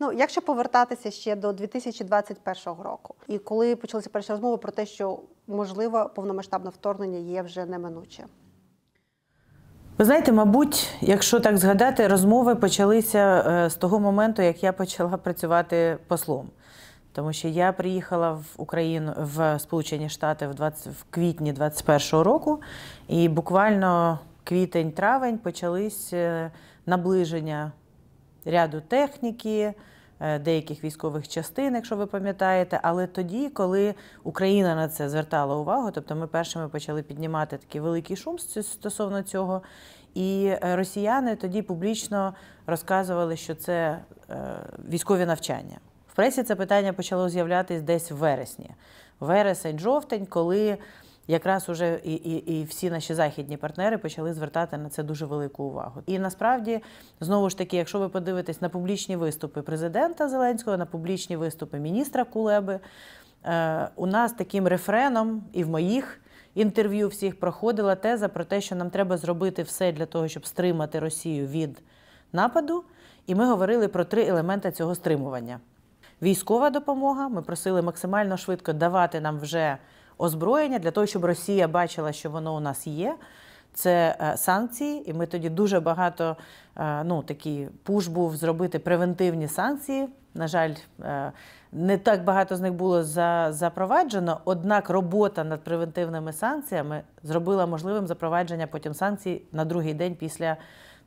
Ну, якщо повертатися ще до 2021 року, і коли почалися перші розмови про те, що можливо повномасштабне вторгнення є вже неминуче. Ви знаєте, мабуть, якщо так згадати, розмови почалися е, з того моменту, як я почала працювати послом. Тому що я приїхала в Україну в Сполучені Штати в 20, в квітні 21-го року, і буквально квітень-травень почались е, наближення ряду техніки, е, деяких військових частин, якщо ви пам'ятаєте. Але тоді, коли Україна на це звертала увагу, тобто ми першими почали піднімати такий великий шум стосовно цього. І е, росіяни тоді публічно розказували, що це е, військові навчання. В пресі це питання почало з'являтися десь в вересні. Вересень-жовтень, коли якраз уже і і, і всі наші західні партнери почали звертати на це дуже велику увагу. І насправді, знову ж таки, якщо ви подивитесь на публічні виступи президента Зеленського, на публічні виступи міністра Кулеби, е, у нас таким рефреном і в моїх. Інтерв'ю всіх проходила теза про те, що нам треба зробити все для того, щоб стримати Росію від нападу. І ми говорили про три елементи цього стримування: військова допомога. Ми просили максимально швидко давати нам вже озброєння для того, щоб Росія бачила, що воно у нас є. Це е, санкції, і ми тоді дуже багато е, ну такі пуш був зробити превентивні санкції. На жаль, е, не так багато з них було запроваджено однак, робота над превентивними санкціями зробила можливим запровадження потім санкцій на другий день після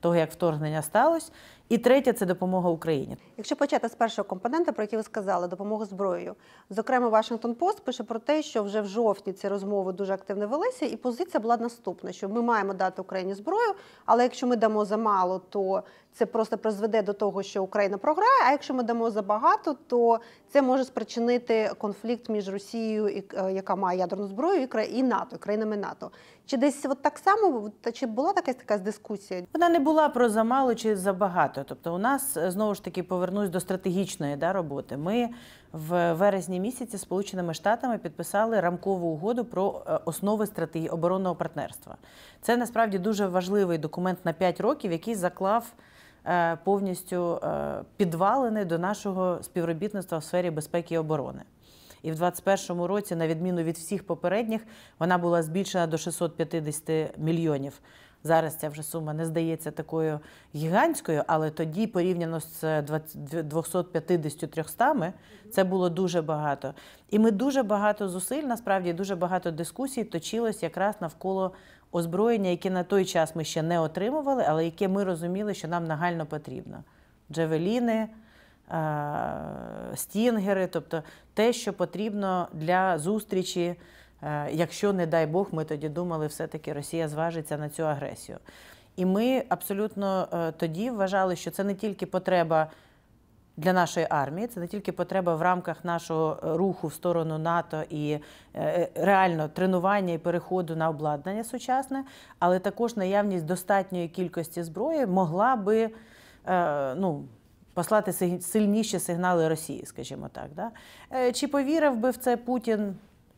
того, як вторгнення сталося. І третє це допомога Україні. Якщо почати з першого компонента, про який ви сказали, допомога зброєю. Зокрема, Вашингтон Пост пише про те, що вже в жовтні ці розмови дуже активно велися, і позиція була наступна: що ми маємо дати Україні зброю, але якщо ми дамо замало, то це просто призведе до того, що Україна програє. А якщо ми дамо забагато, то це може спричинити конфлікт між Росією, і е, яка має ядерну зброю, і НАТО, і країнами НАТО. Чи десь от так само чи була така така дискусія? Вона не була про замало чи забагато. Тобто, у нас е, знову ж таки повернусь до стратегічної да роботи. Ми в вересні місяці сполученими штатами підписали рамкову угоду про е, основи стратегії оборонного партнерства. Це насправді дуже важливий документ на 5 років, який заклав. Е, повністю е, підвалений до нашого співробітництва в сфері безпеки і оборони. І в 2021 році, на відміну від всіх попередніх, вона була збільшена до 650 мільйонів. Зараз ця вже сума не здається такою гігантською, але тоді, порівняно з 250-300, е, це було дуже багато. І ми дуже багато зусиль, насправді дуже багато дискусій точилось якраз навколо озброєння, яке на той час ми ще не отримували, але яке ми розуміли, що нам нагально потрібно: джевеліни, е, стінгери, тобто те, що потрібно для зустрічі, е, якщо, не дай Бог, ми тоді думали, все-таки Росія зважиться на цю агресію. І ми абсолютно е, тоді вважали, що це не тільки потреба для нашої армії. Це не тільки потреба в рамках нашого е, руху в сторону НАТО і е, е, реально тренування і переходу на обладнання сучасне, але також наявність достатньої кількості зброї могла би ну. Послати сильніші сигнали Росії, скажімо так. Да? Чи повірив би в це Путін?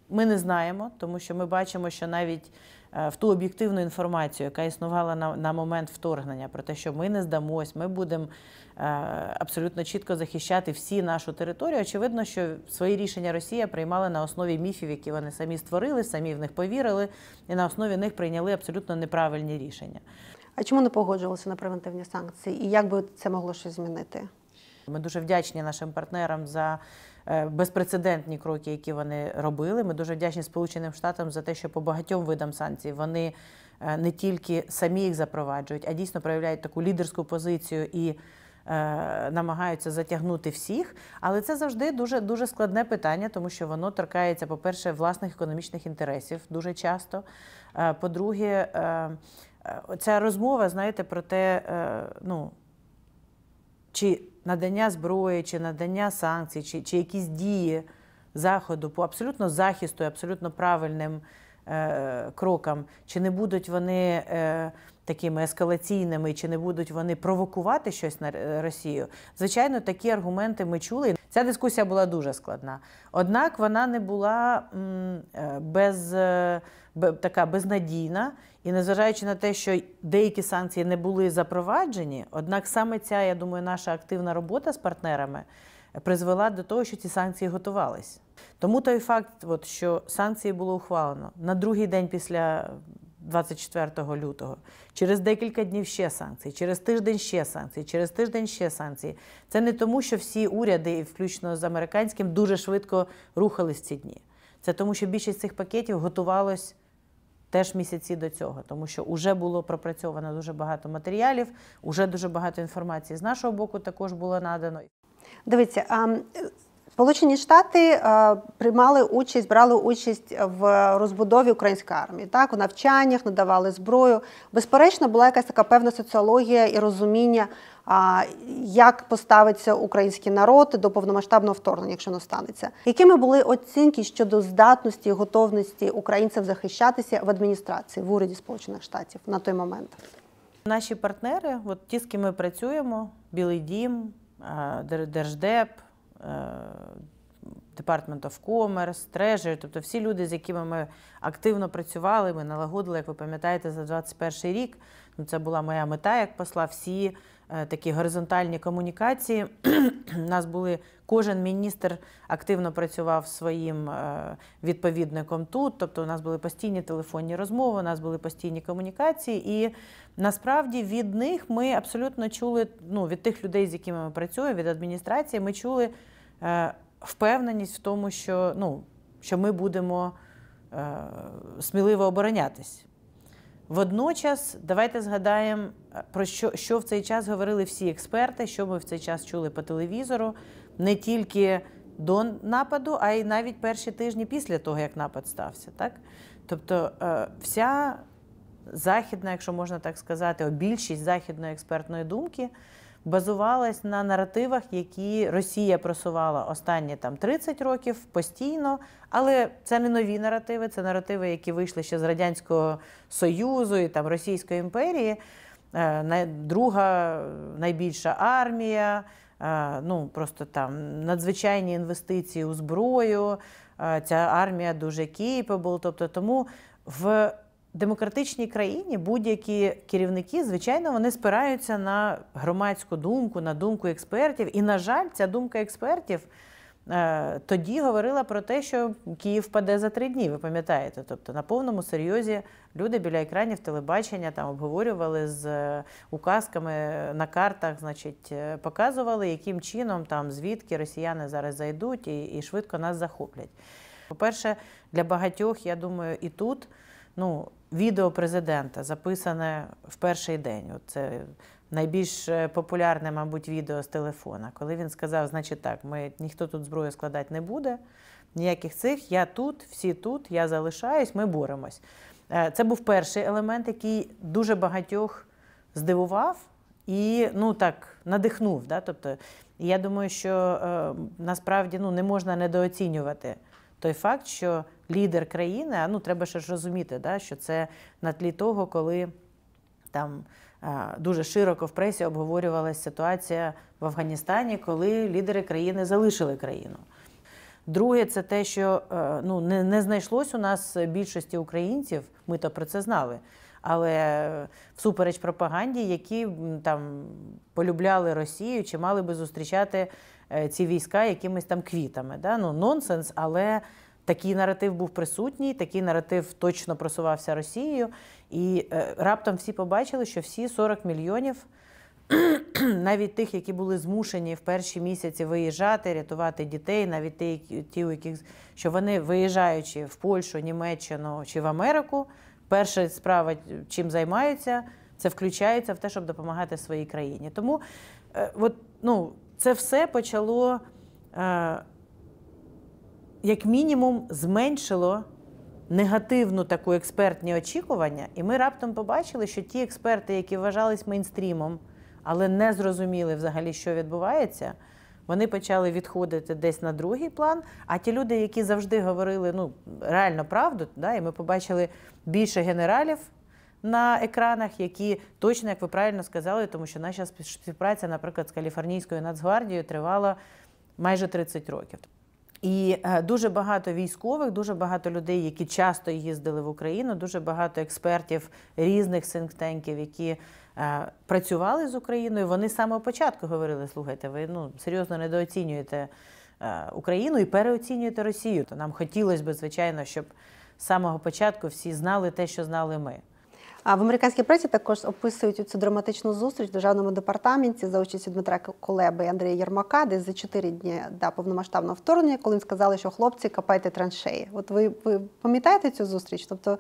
Ми не знаємо, тому що ми бачимо, що навіть Е, в ту об'єктивну інформацію, яка існувала на на момент вторгнення, про те, що ми не здамось, ми будемо е, абсолютно чітко захищати всі нашу територію. Очевидно, що свої рішення Росія приймала на основі міфів, які вони самі створили, самі в них повірили, і на основі них прийняли абсолютно неправильні рішення. А чому не погоджувалися на превентивні санкції? І як би це могло щось змінити? Ми дуже вдячні нашим партнерам за Е, безпрецедентні кроки, які вони робили. Ми дуже вдячні Сполученим Штатам за те, що по багатьом видам санкцій вони е, не тільки самі їх запроваджують, а дійсно проявляють таку лідерську позицію і. Е, намагаються затягнути всіх, але це завжди дуже дуже складне питання, тому що воно торкається, по-перше, власних економічних інтересів дуже часто. По-друге, ця розмова, знаєте, про те, ну чи надання зброї, чи надання санкцій, чи чи якісь дії заходу по абсолютно захисту, абсолютно правильним е, крокам, чи не будуть вони е, такими ескалаційними, чи не будуть вони провокувати щось на Росію? Звичайно, такі аргументи ми чули. Ця дискусія була дуже складна. Однак вона не була е, без, е, без така безнадійна. І незважаючи на те, що деякі санкції не були запроваджені, однак саме ця, я думаю, наша активна робота з партнерами призвела до того, що ці санкції готувались. Тому той факт, от, що санкції було ухвалено на другий день після 24 лютого, через декілька днів ще санкції, через тиждень ще санкції, через тиждень ще санкції. Це не тому, що всі уряди, включно з американським, дуже швидко рухались ці дні. Це тому, що більшість цих пакетів готувалось теж місяці до цього, тому що вже було пропрацьовано дуже багато матеріалів, вже дуже багато інформації з нашого боку також було надано. Дивіться, а Сполучені Штати е, приймали участь, брали участь в розбудові української армії, так у навчаннях надавали зброю. Безперечно, була якась така певна соціологія і розуміння, як поставиться український народ до повномасштабного вторгнення, якщо воно станеться. Якими були оцінки щодо здатності і готовності українців захищатися в адміністрації в уряді Сполучених Штатів на той момент? Наші партнери, от ті, з ким ми працюємо, Білий Дім, е, Держдеп. Департмент of Commerce, Treasury, тобто всі люди, з якими ми активно працювали, ми налагодили, як ви пам'ятаєте, за 2021 рік. Ну, Це була моя мета як посла. Всі Е, такі горизонтальні комунікації. У нас були кожен міністр активно працював своїм е, відповідником тут. Тобто, у нас були постійні телефонні розмови, у нас були постійні комунікації, і насправді від них ми абсолютно чули ну, від тих людей, з якими ми працюємо, від адміністрації, ми чули е, впевненість в тому, що ну, що ми будемо сміливо оборонятись. Водночас, давайте згадаємо е, про що, що в цей час говорили всі експерти, що ми в цей час чули по телевізору, не тільки до нападу, а й навіть перші тижні після того, як напад стався. Так? Тобто е, вся західна, якщо можна так сказати, більшість західної експертної думки базувалась на наративах, які Росія просувала останні там 30 років постійно. Але це не нові наративи, це наративи, які вийшли ще з радянського союзу і там Російської імперії. Е, друга найбільша армія, е, ну просто там надзвичайні інвестиції у зброю. Е, ця армія дуже кіпебл. Тобто, тому в демократичній країні будь-які керівники, звичайно, вони спираються на громадську думку, на думку експертів. І, на жаль, ця думка експертів е, тоді говорила про те, що Київ впаде за три дні. Ви пам'ятаєте? Тобто на повному серйозі люди біля екранів телебачення там обговорювали з е, указками на картах, значить, е, показували, яким чином там звідки росіяни зараз зайдуть і, і швидко нас захоплять. По перше, для багатьох, я думаю, і тут ну, відео президента записане в перший день. От це найбільш е, популярне, мабуть, відео з телефона. Коли він сказав, значить так, ми ніхто тут зброю складати не буде, ніяких цих, я тут, всі тут, я залишаюсь, ми боремось. Е, це був перший елемент, який дуже багатьох здивував і ну так надихнув. Да? Тобто, я думаю, що е, насправді ну, не можна недооцінювати той факт, що лідер країни, а ну треба ще ж розуміти, да, що це на тлі того, коли там дуже широко в пресі обговорювалася ситуація в Афганістані, коли лідери країни залишили країну. Друге, це те, що е, ну не не знайшлось у нас більшості українців, ми то про це знали. Але всупереч пропаганді, які там полюбляли Росію чи мали би зустрічати Е, ці війська якимись там квітами. Да? Ну, Нонсенс, але такий наратив був присутній, такий наратив точно просувався Росією. І е, раптом всі побачили, що всі 40 мільйонів. Навіть тих, які були змушені в перші місяці виїжджати, рятувати дітей, навіть ті, у яких що вони виїжджаючи в Польщу, Німеччину чи в Америку, перша справа, чим займаються, це включається в те, щоб допомагати своїй країні. Тому, е, от, ну. Це все почало, е, як мінімум, зменшило негативну таку експертні очікування, і ми раптом побачили, що ті експерти, які вважались мейнстрімом, але не зрозуміли взагалі, що відбувається. Вони почали відходити десь на другий план. А ті люди, які завжди говорили ну реально правду, да, і ми побачили більше генералів на екранах, які точно, як ви правильно сказали, тому що наша співпраця, наприклад, з Каліфорнійською Нацгвардією тривала майже 30 років. І е, дуже багато військових, дуже багато людей, які часто їздили в Україну, дуже багато експертів різних синктенків, які е, працювали з Україною. Вони з самого початку говорили: слухайте, ви ну серйозно недооцінюєте е, Україну і переоцінюєте Росію. То нам хотілося б, звичайно, щоб з самого початку всі знали те, що знали ми. А в американській пресі також описують цю драматичну зустріч в державному департаменті за участю Дмитра Колеби і Андрія Єрмака, десь за чотири дні до повномасштабного вторгнення, коли їм сказали, що хлопці копайте траншеї. От ви, ви пам'ятаєте цю зустріч? Тобто.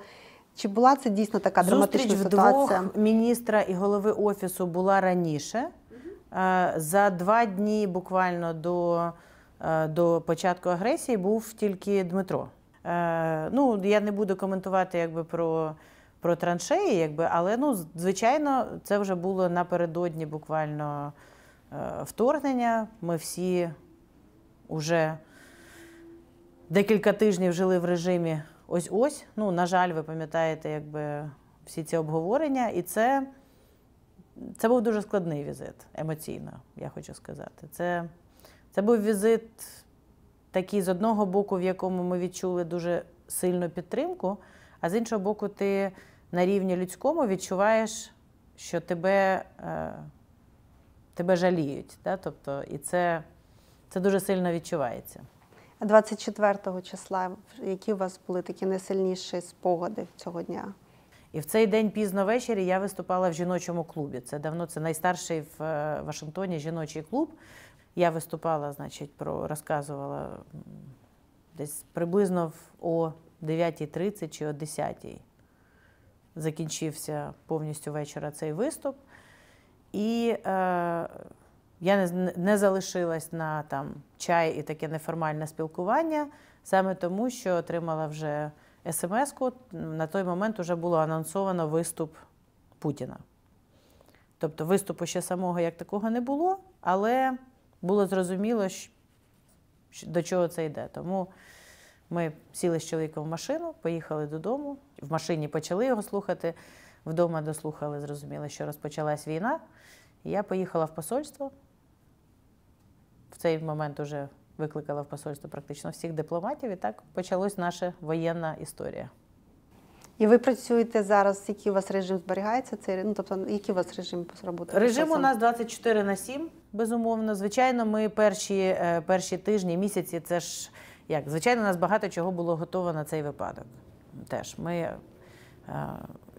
Чи була це дійсно така Зустріч драматична ситуація? Вдвох міністра і голови офісу була раніше е, за два дні, буквально до е, до початку агресії, був тільки Дмитро. Е, ну я не буду коментувати, якби про про траншеї, якби, але ну, звичайно, це вже було напередодні буквально е, вторгнення. Ми всі вже декілька тижнів жили в режимі ось-ось. Ну, на жаль, ви пам'ятаєте, якби всі ці обговорення, і це. Це був дуже складний візит емоційно, я хочу сказати. Це це був візит, такий з одного боку, в якому ми відчули дуже сильну підтримку а з іншого боку, ти на рівні людському відчуваєш, що тебе е, тебе жаліють. Да? Тобто, І це, це дуже сильно відчувається. А 24 числа, які у вас були такі найсильніші спогади цього дня? І в цей день пізно ввечері я виступала в жіночому клубі. Це давно це найстарший в е, Вашингтоні жіночий клуб. Я виступала, значить, про розказувала десь приблизно о 9.30 чи о 10 закінчився повністю вечора цей виступ. І е, я не, не залишилась на там чай і таке неформальне спілкування, саме тому, що отримала вже смс-ку. На той момент вже було анонсовано виступ Путіна. Тобто виступу ще самого як такого не було, але було зрозуміло, що, до чого це йде. Тому ми сіли з чоловіком в машину, поїхали додому. В машині почали його слухати. Вдома дослухали, зрозуміли, що розпочалась війна. Я поїхала в посольство. В цей момент вже викликала в посольство практично всіх дипломатів, і так почалась наша воєнна історія. І ви працюєте зараз, який у вас режим зберігається? Це, ну, тобто, який у вас режим роботи? Режим у нас 24 на 7, безумовно. Звичайно, ми перші е, перші тижні, місяці це ж як звичайно, у нас багато чого було готово на цей випадок. Теж ми е,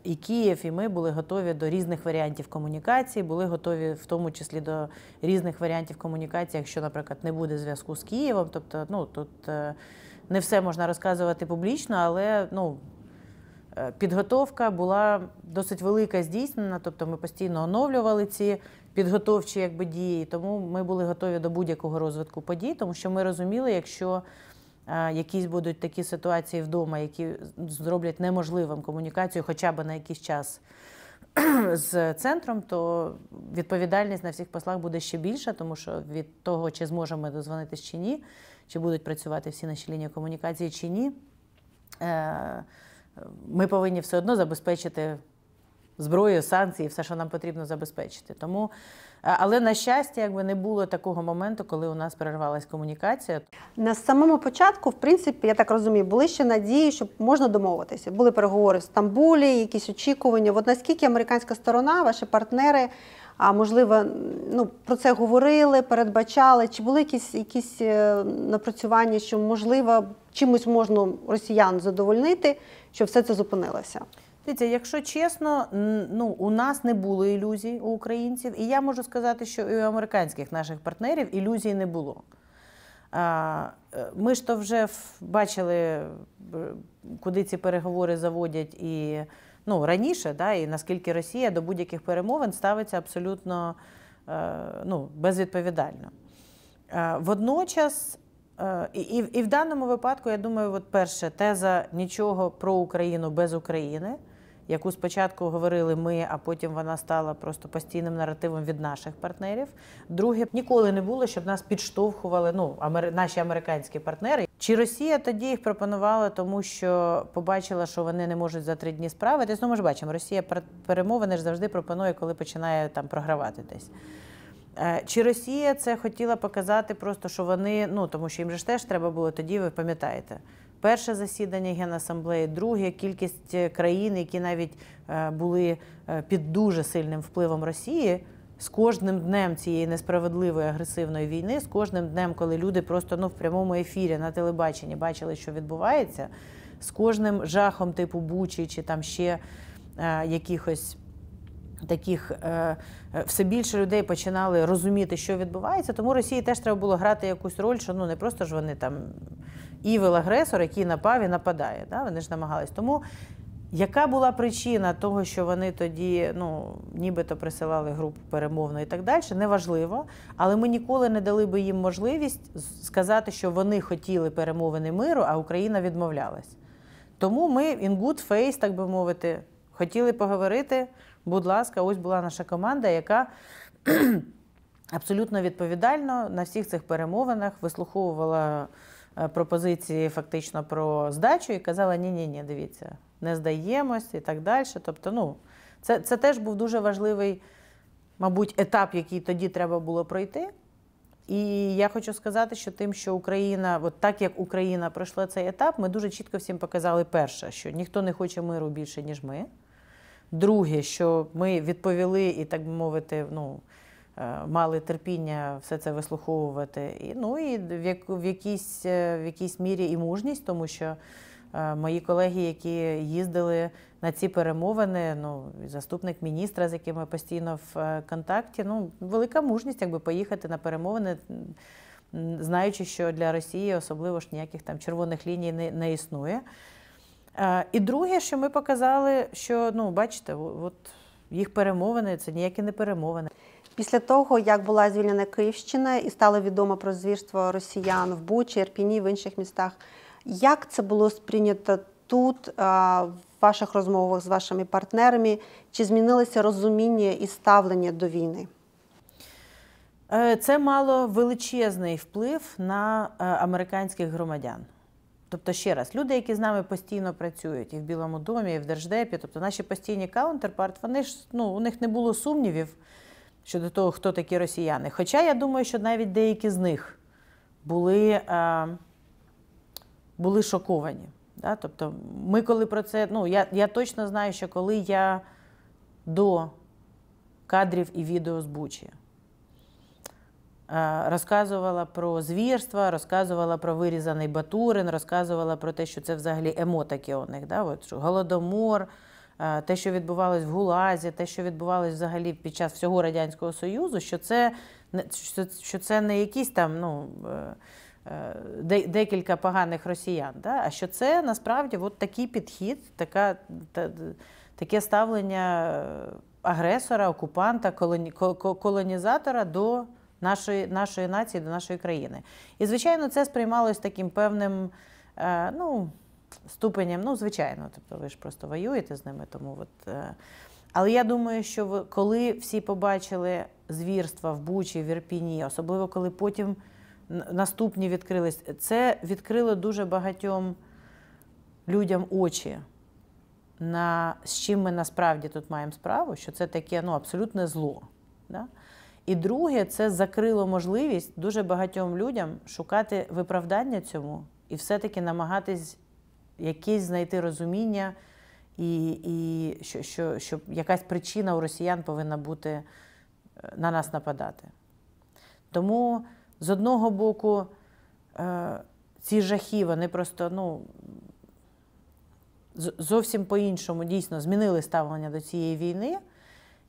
і Київ, і ми були готові до різних варіантів комунікації, були готові в тому числі до різних варіантів комунікації, якщо, наприклад, не буде зв'язку з Києвом. Тобто, ну тут е, не все можна розказувати публічно, але ну. Е, підготовка була досить велика здійснена, тобто ми постійно оновлювали ці підготовчі якби, дії, тому ми були готові до будь-якого розвитку подій, тому що ми розуміли, якщо Е, якісь будуть такі ситуації вдома, які зроблять неможливим комунікацію, хоча б на якийсь час. З центром, то відповідальність на всіх послах буде ще більша, тому що від того, чи зможемо ми дозвонитись чи ні, чи будуть працювати всі наші лінії комунікації чи ні, е, ми повинні все одно забезпечити зброю, санкції, все, що нам потрібно забезпечити. Тому Е, але на щастя, якби не було такого моменту, коли у нас перервалась комунікація. На самому початку, в принципі, я так розумію, були ще надії, що можна домовитися. Були переговори в Стамбулі, якісь очікування. От наскільки американська сторона, ваші партнери, а можливо, ну про це говорили, передбачали, чи були якісь якісь е, напрацювання, що можливо чимось можна росіян задовольнити, що все це зупинилося. Дивіться, якщо чесно, ну у нас не було ілюзій у українців, і я можу сказати, що і у американських наших партнерів ілюзій не було. Е, ми ж то вже бачили, е, куди ці переговори заводять і ну, раніше, да, і наскільки Росія до будь-яких перемовин ставиться абсолютно е, ну, безвідповідально. Водночас, і, і і, в даному випадку, я думаю, от перша теза нічого про Україну без України яку спочатку говорили ми, а потім вона стала просто постійним наративом від наших партнерів. Друге, ніколи не було, щоб нас підштовхували ну наші американські партнери. Чи Росія тоді їх пропонувала, тому що побачила, що вони не можуть за три дні справитись? Ну, ми ж бачимо, Росія перемовини ж завжди пропонує, коли починає там програвати десь. Е, чи Росія це хотіла показати, просто що вони ну тому, що їм же ж теж треба було тоді, ви пам'ятаєте, перше засідання Генасамблеї, друге кількість е, країн, які навіть е, були е, під дуже сильним впливом Росії. З кожним днем цієї несправедливої агресивної війни, з кожним днем, коли люди просто ну в прямому ефірі на телебаченні бачили, що відбувається, з кожним жахом типу Бучі чи там ще е, якихось таких е, все більше людей починали розуміти, що відбувається. Тому Росії теж треба було грати якусь роль, що ну не просто ж вони там івел-агресор, який напав і нападає. Да? Вони ж намагались. Тому яка була причина того, що вони тоді ну, нібито присилали групу перемовну і так далі, неважливо. Але ми ніколи не дали би їм можливість сказати, що вони хотіли перемовини миру, а Україна відмовлялась. Тому ми in good faith, так би мовити, хотіли поговорити. Будь ласка, ось була наша команда, яка абсолютно відповідально на всіх цих перемовинах вислуховувала. Е, пропозиції фактично про здачу і казала, ні ні ні дивіться, не здаємось і так далі. Тобто, ну, це, це теж був дуже важливий, мабуть, етап, який тоді треба було пройти. І я хочу сказати, що тим, що Україна, от так як Україна пройшла цей етап, ми дуже чітко всім показали перше, що ніхто не хоче миру більше, ніж ми. Друге, що ми відповіли і, так би мовити, ну, Е, мали терпіння все це вислуховувати. І, Ну і в якійсь, е, в якійсь мірі і мужність, тому що е, мої колеги, які їздили на ці перемовини, ну заступник міністра, з яким ми постійно в контакті, ну велика мужність, якби поїхати на перемовини. Знаючи, що для Росії особливо ж ніяких там червоних ліній не не існує. А, і друге, що ми показали, що ну, бачите, от їх перемовини це ніякі не перемовини. Після того, як була звільнена Київщина і стало відомо про звірство росіян в Бучі, Ірпіні, в інших містах, як це було сприйнято тут, в ваших розмовах з вашими партнерами? Чи змінилося розуміння і ставлення до війни? Е, це мало величезний вплив на е, американських громадян. Тобто, ще раз, люди, які з нами постійно працюють і в Білому домі, і в Держдепі, тобто наші постійні каунтерпарт, вони ж ну у них не було сумнівів щодо того, хто такі росіяни. Хоча я думаю, що навіть деякі з них були е, були шоковані. Да? Тобто, ми коли про це, ну я, я точно знаю, що коли я до кадрів і відео з Бучі. Е, розказувала про звірства, розказувала про вирізаний Батурин, розказувала про те, що це взагалі емо таке у них, да? От, що голодомор. Е, те, що відбувалось в Гулазі, те, що відбувалось взагалі під час всього радянського союзу, що це що це не якісь там ну. Е, е, декілька поганих росіян, Да? а що це насправді от такий підхід, така, та, таке ставлення агресора, окупанта, колоні, колонізатора до нашої нашої нації, до нашої країни. І, звичайно, це сприймалось таким певним. ну, ступенем, ну, звичайно, тобто ви ж просто воюєте з ними, тому от. Е, але я думаю, що ви, коли всі побачили звірства в Бучі, в Ірпіні, особливо коли потім наступні відкрились, це відкрило дуже багатьом людям очі, на, з чим ми насправді тут маємо справу, що це таке ну, абсолютне зло. Да? І друге, це закрило можливість дуже багатьом людям шукати виправдання цьому і все-таки намагатись якесь знайти розуміння, і і що, що, що якась причина у росіян повинна бути е, на нас нападати. Тому з одного боку, е, ці жахи, вони просто ну, зовсім по-іншому дійсно змінили ставлення до цієї війни.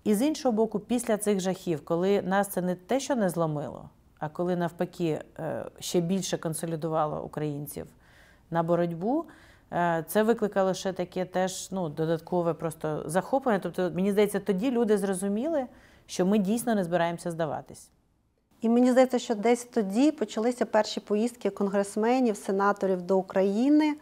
І з іншого боку, після цих жахів, коли нас це не те, що не зламило, а коли навпаки е, ще більше консолідувало українців на боротьбу. Е, це викликало ще таке теж ну, додаткове просто захоплення. Тобто, мені здається, тоді люди зрозуміли, що ми дійсно не збираємося здаватись. І мені здається, що десь тоді почалися перші поїздки конгресменів, сенаторів до України.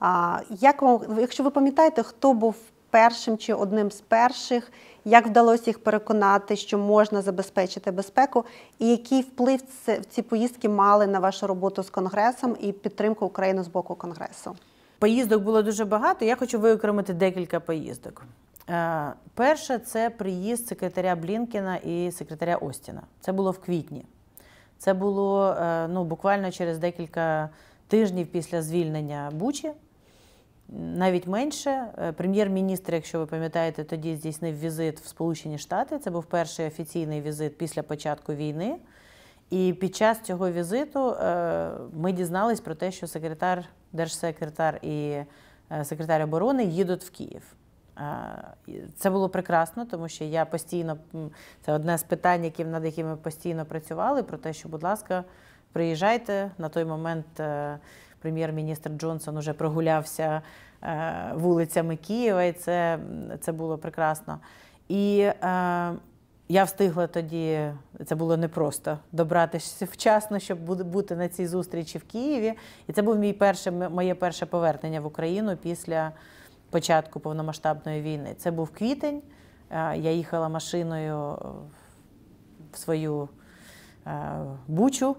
А, як вам, Якщо ви пам'ятаєте, хто був першим чи одним з перших, як вдалося їх переконати, що можна забезпечити безпеку, і який вплив ці, ці поїздки мали на вашу роботу з Конгресом і підтримку України з боку Конгресу? Поїздок було дуже багато. Я хочу виокремити декілька поїздок. Е, перше, це приїзд секретаря Блінкена і секретаря Остіна. Це було в квітні. Це було е, ну, буквально через декілька тижнів після звільнення Бучі. Навіть менше е, прем'єр-міністр, якщо ви пам'ятаєте, тоді здійснив візит в Сполучені Штати. Це був перший офіційний візит після початку війни. І під час цього візиту ми дізнались про те, що секретар держсекретар і е, секретар оборони їдуть в Київ. Е, це було прекрасно, тому що я постійно це одне з питань, яким над якими постійно працювали, про те, що, будь ласка, приїжджайте на той момент. Е, прем'єр-міністр Джонсон уже прогулявся вулицями Києва, і це це було прекрасно. І я встигла тоді, це було непросто добратися вчасно, щоб бути на цій зустрічі в Києві. І це був мій перше, моє перше повернення в Україну після початку повномасштабної війни. Це був квітень. Е, я їхала машиною в свою е, бучу.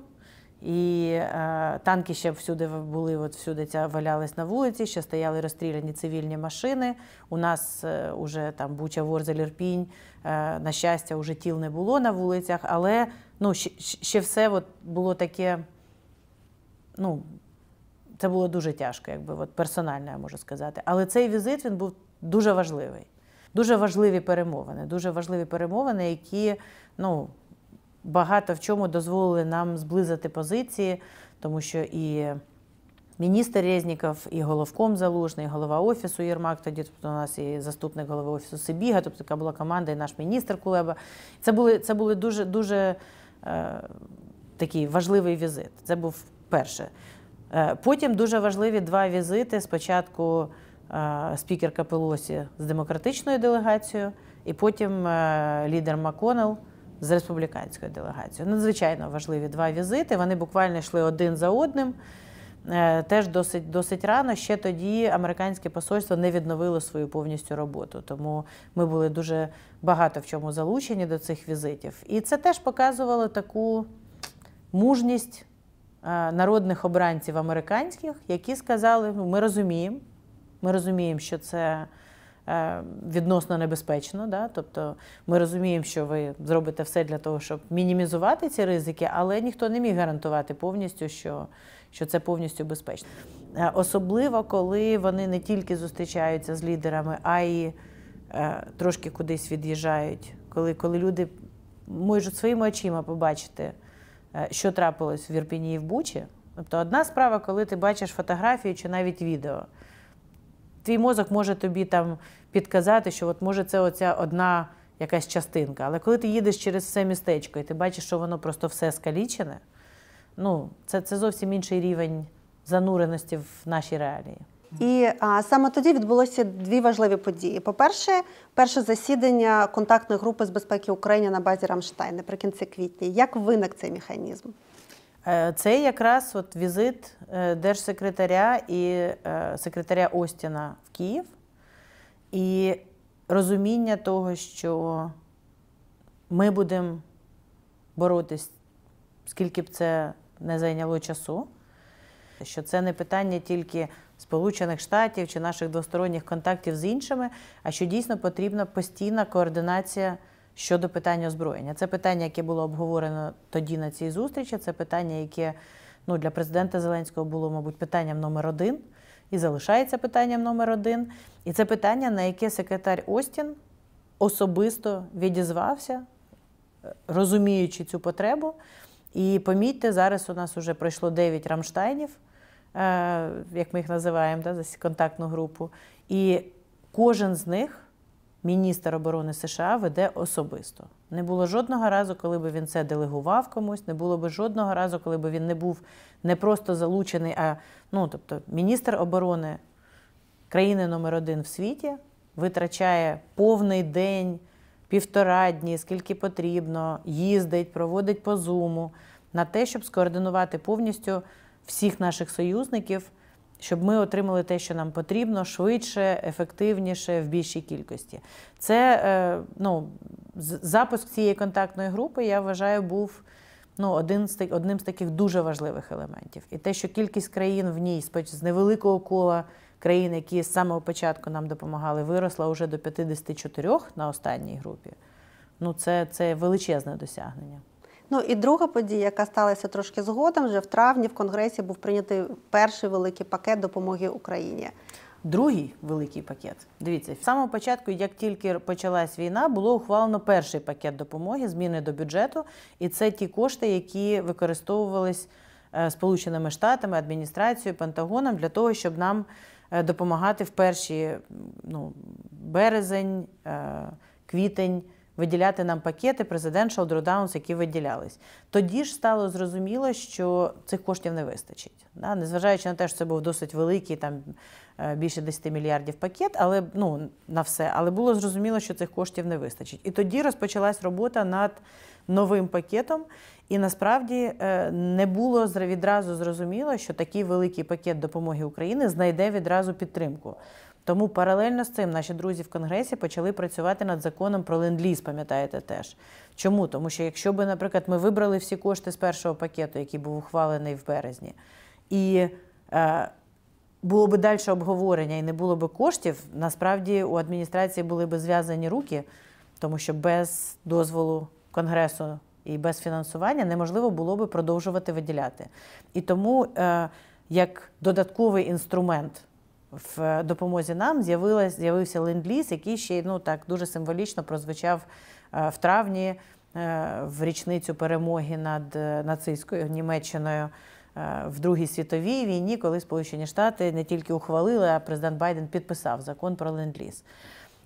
І е, танки ще всюди були, от всюди ця валялись на вулиці, ще стояли розстріляні цивільні машини. У нас е, уже там Буча, Ворзель, Ірпінь, е, на щастя, уже тіл не було на вулицях, але ну, ще, ще все от було таке. ну, Це було дуже тяжко, якби от персонально я можу сказати. Але цей візит він був дуже важливий. Дуже важливі перемовини, дуже важливі перемовини, які ну, багато в чому дозволили нам зблизити позиції, тому що і міністр Резніков, і головком залужний, і голова офісу Єрмак. Тоді тобто у нас і заступник голови офісу Сибіга, тобто така була команда, і наш міністр Кулеба. Це були це були дуже дуже е, такий важливий візит. Це був перше. Е, потім дуже важливі два візити. Спочатку е, спікерка Пелосі з демократичною делегацією, і потім е, лідер Маконел – з республіканською делегацією. Надзвичайно важливі два візити. Вони буквально йшли один за одним. Е, теж досить досить рано. Ще тоді американське посольство не відновило свою повністю роботу, тому ми були дуже багато в чому залучені до цих візитів. І це теж показувало таку мужність е, народних обранців американських, які сказали: «Ну, ми розуміємо, ми розуміємо, що це. Е, відносно небезпечно. Да? Тобто ми розуміємо, що ви зробите все для того, щоб мінімізувати ці ризики, але ніхто не міг гарантувати повністю, що що це повністю безпечно. Е, особливо, коли вони не тільки зустрічаються з лідерами, а й е, трошки кудись від'їжджають, коли, коли люди можуть своїми очима побачити. Що трапилось в Ірпіні і в Бучі? Тобто одна справа, коли ти бачиш фотографію чи навіть відео. Твій мозок може тобі там підказати, що от може це оця одна якась частинка. Але коли ти їдеш через все містечко і ти бачиш, що воно просто все скалічене, ну це, це зовсім інший рівень зануреності в нашій реалії. І а, саме тоді відбулося дві важливі події. По-перше, перше засідання контактної групи з безпеки України на базі Рамштайн наприкінці квітня. Як виник цей механізм? Е, це якраз от візит е, держсекретаря і е, секретаря Остіна в Київ. І розуміння того, що ми будемо боротись, скільки б це не зайняло часу, що це не питання тільки Сполучених Штатів чи наших двосторонніх контактів з іншими, а що дійсно потрібна постійна координація щодо питання озброєння. Це питання, яке було обговорено тоді на цій зустрічі, це питання, яке ну, для президента Зеленського було, мабуть, питанням номер один і залишається питанням номер один. І це питання, на яке секретар Остін особисто відізвався, е, розуміючи цю потребу. І помітьте, зараз у нас вже пройшло 9 Рамштайнів, е, як ми їх називаємо, да, за контактну групу. І кожен з них міністр оборони США веде особисто. Не було жодного разу, коли б він це делегував комусь, не було б жодного разу, коли б він не був не просто залучений, а ну тобто міністр оборони країни номер один в світі витрачає повний день, півтора дні, скільки потрібно, їздить, проводить по зуму на те, щоб скоординувати повністю всіх наших союзників щоб ми отримали те, що нам потрібно, швидше, ефективніше, в більшій кількості. Це е, ну, запуск цієї контактної групи, я вважаю, був ну, один з, одним з таких дуже важливих елементів. І те, що кількість країн в ній з невеликого кола країн, які з самого початку нам допомагали, виросла вже до 54 на останній групі. Ну, це, це величезне досягнення. Ну і друга подія, яка сталася трошки згодом, вже в травні в Конгресі був прийнятий перший великий пакет допомоги Україні. Другий великий пакет. Дивіться, в самого початку, як тільки почалась війна, було ухвалено перший пакет допомоги, зміни до бюджету, і це ті кошти, які використовувались е, Сполученими Штатами, адміністрацією, Пентагоном для того, щоб нам е, допомагати в перші ну, березень, е, квітень виділяти нам пакети Presidential Drawdowns, які виділялись. Тоді ж стало зрозуміло, що цих коштів не вистачить. Да? Незважаючи на те, що це був досить великий, там е, більше 10 мільярдів пакет, але ну на все, але було зрозуміло, що цих коштів не вистачить. І тоді розпочалась робота над новим пакетом. І насправді е, не було відразу зрозуміло, що такий великий пакет допомоги Україні знайде відразу підтримку. Тому паралельно з цим наші друзі в Конгресі почали працювати над законом про ленд-ліз, пам'ятаєте теж. Чому? Тому що якщо би, наприклад, ми вибрали всі кошти з першого пакету, який був ухвалений в березні, і е, було б далі обговорення і не було би коштів, насправді у адміністрації були б зв'язані руки, тому що без дозволу конгресу і без фінансування неможливо було би продовжувати виділяти. І тому, е, як додатковий інструмент в е, допомозі нам з'явився ленд-ліз, який ще ну так дуже символічно прозвучав е, в травні е, в річницю перемоги над нацистською Німеччиною. В Другій світовій війні, коли Сполучені Штати не тільки ухвалили, а президент Байден підписав закон про ленд-ліз.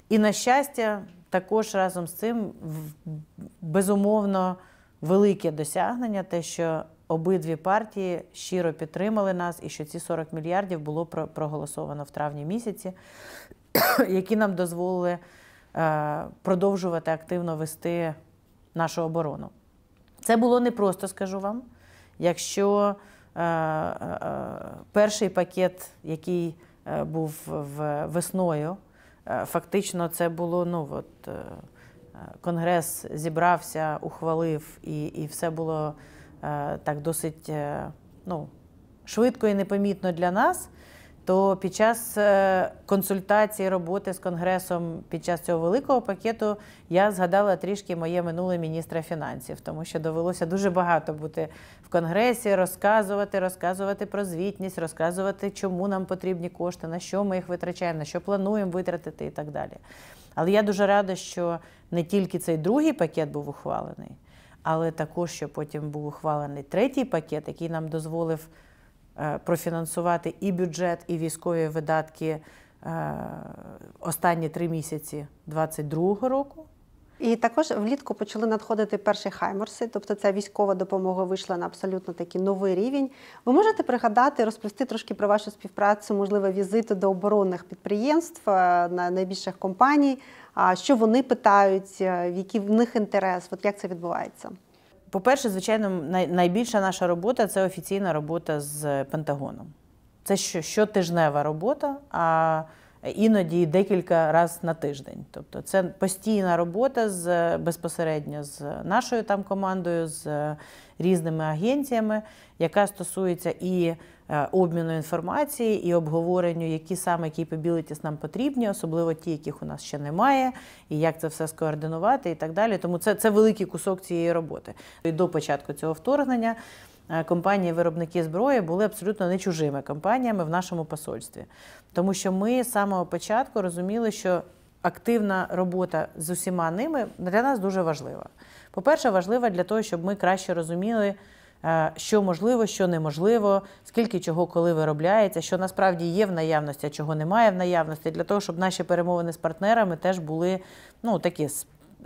І, на щастя, також разом з цим безумовно велике досягнення, те, що обидві партії щиро підтримали нас, і що ці 40 мільярдів було проголосовано в травні місяці, які нам дозволили е, продовжувати активно вести нашу оборону. Це було непросто, скажу вам. Якщо е, е, перший пакет, який був весною, фактично це було ну от. Конгрес зібрався, ухвалив, і і все було Е, так досить е, ну, швидко і непомітно для нас. То під час е, консультації роботи з конгресом під час цього великого пакету я згадала трішки моє минуле міністра фінансів, тому що довелося дуже багато бути в конгресі, розказувати, розказувати про звітність, розказувати, чому нам потрібні кошти, на що ми їх витрачаємо, на що плануємо витратити і так далі. Але я дуже рада, що не тільки цей другий пакет був ухвалений але також що потім був ухвалений третій пакет, який нам дозволив е, профінансувати і бюджет, і військові видатки е, останні три місяці 2022 року. І також влітку почали надходити перші хайморси, тобто ця військова допомога вийшла на абсолютно такий новий рівень. Ви можете пригадати, розповісти трошки про вашу співпрацю, можливо, візити до оборонних підприємств е, на найбільших компаній. що вони питають, е, який в них інтерес? От як це відбувається? По-перше, звичайно, найбільша наша робота це офіційна робота з Пентагоном. Це щотижнева робота. а іноді декілька разів на тиждень. Тобто це постійна робота з безпосередньо з нашою там командою, з е, різними агенціями, яка стосується і е, обміну інформації, і обговоренню, які саме capabilities нам потрібні, особливо ті, яких у нас ще немає, і як це все скоординувати, і так далі. Тому це, це великий кусок цієї роботи. І До початку цього вторгнення. Е, компанії-виробники зброї були абсолютно не чужими компаніями в нашому посольстві, тому що ми з самого початку розуміли, що активна робота з усіма ними для нас дуже важлива. По-перше, важлива для того, щоб ми краще розуміли. Е, що можливо, що неможливо, скільки чого коли виробляється, що насправді є в наявності, а чого немає в наявності, для того, щоб наші перемовини з партнерами теж були ну такі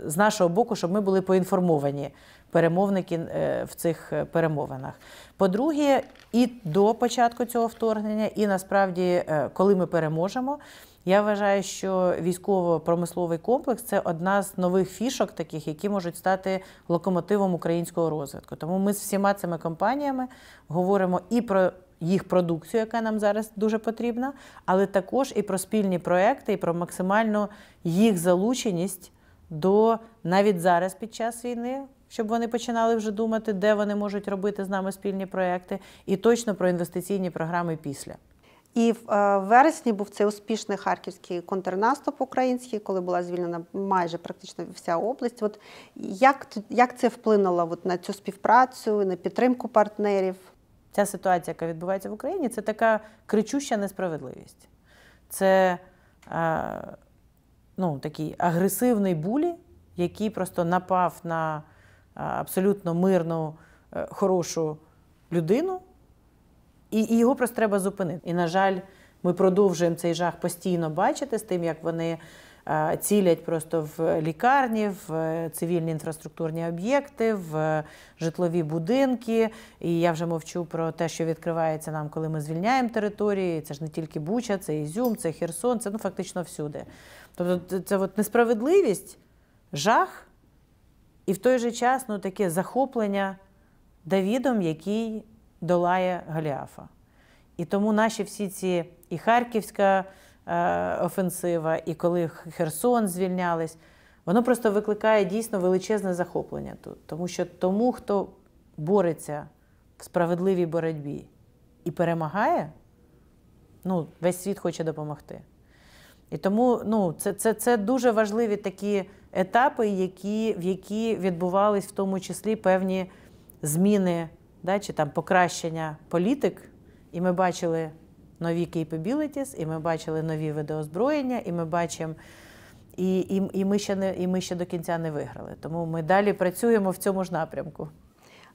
з нашого боку, щоб ми були поінформовані перемовники е, в цих е, перемовинах. По-друге, і до початку цього вторгнення, і насправді, е, коли ми переможемо. Я вважаю, що військово-промисловий комплекс це одна з нових фішок, таких, які можуть стати локомотивом українського розвитку. Тому ми з всіма цими компаніями говоримо і про їх продукцію, яка нам зараз дуже потрібна, але також і про спільні проекти, і про максимальну їх залученість до навіть зараз під час війни щоб вони починали вже думати, де вони можуть робити з нами спільні проекти, і точно про інвестиційні програми після. І в е, вересні був цей успішний харківський контрнаступ український, коли була звільнена майже практично вся область. От як як це вплинуло от, на цю співпрацю, на підтримку партнерів? Ця ситуація, яка відбувається в Україні, це така кричуща несправедливість. Це е, ну, такий агресивний булі, який просто напав на. Е, абсолютно мирну, е, хорошу людину, і, і його просто треба зупинити. І, на жаль, ми продовжуємо цей жах постійно бачити з тим, як вони е, цілять просто в лікарні, в цивільні інфраструктурні об'єкти, в житлові будинки. І я вже мовчу про те, що відкривається нам, коли ми звільняємо території. Це ж не тільки Буча, це Ізюм, це Херсон, це ну фактично всюди. Тобто це от несправедливість, жах. І в той же час ну, таке захоплення Давідом, який долає Голіафа. І тому наші всі ці і Харківська е, офенсива, і коли Херсон звільнялись, воно просто викликає дійсно величезне захоплення тут. Тому що тому, хто бореться в справедливій боротьбі і перемагає, ну, весь світ хоче допомогти. І тому ну, це це, це дуже важливі такі етапи, які, в які відбувались в тому числі певні зміни да, чи там покращення політик. І ми бачили нові capabilities, і ми бачили нові види озброєння, і ми бачимо. І і, і, ми ще не і ми ще до кінця не виграли. Тому ми далі працюємо в цьому ж напрямку.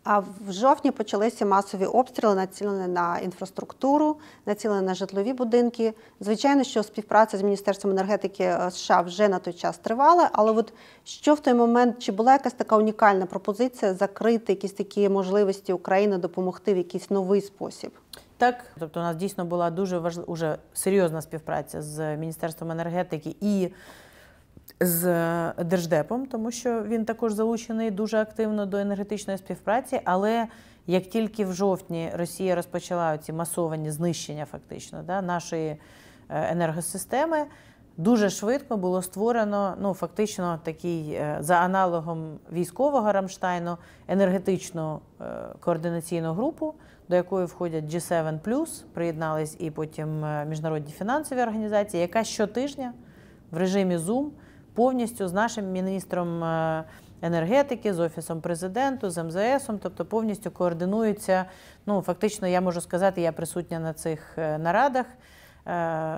А в жовтні почалися масові обстріли, націлені на інфраструктуру, націлені на житлові будинки. Звичайно, що співпраця з міністерством енергетики е, США вже на той час тривала. Але от що в той момент чи була якась така унікальна пропозиція закрити якісь такі можливості України допомогти в якийсь новий спосіб? Так, тобто у нас дійсно була дуже важлива уже серйозна співпраця з міністерством енергетики і з держдепом, тому що він також залучений дуже активно до енергетичної співпраці. Але як тільки в жовтні Росія розпочала ці масовані знищення, фактично да, нашої е, енергосистеми, дуже швидко було створено ну фактично такий е, за аналогом військового Рамштайну енергетичну е, координаційну групу. До якої входять G7, приєднались і потім міжнародні фінансові організації, яка щотижня в режимі Zoom повністю з нашим міністром е, енергетики, з офісом президенту, з МЗС, тобто повністю координуються. Ну фактично, я можу сказати, я присутня на цих е, нарадах. Е,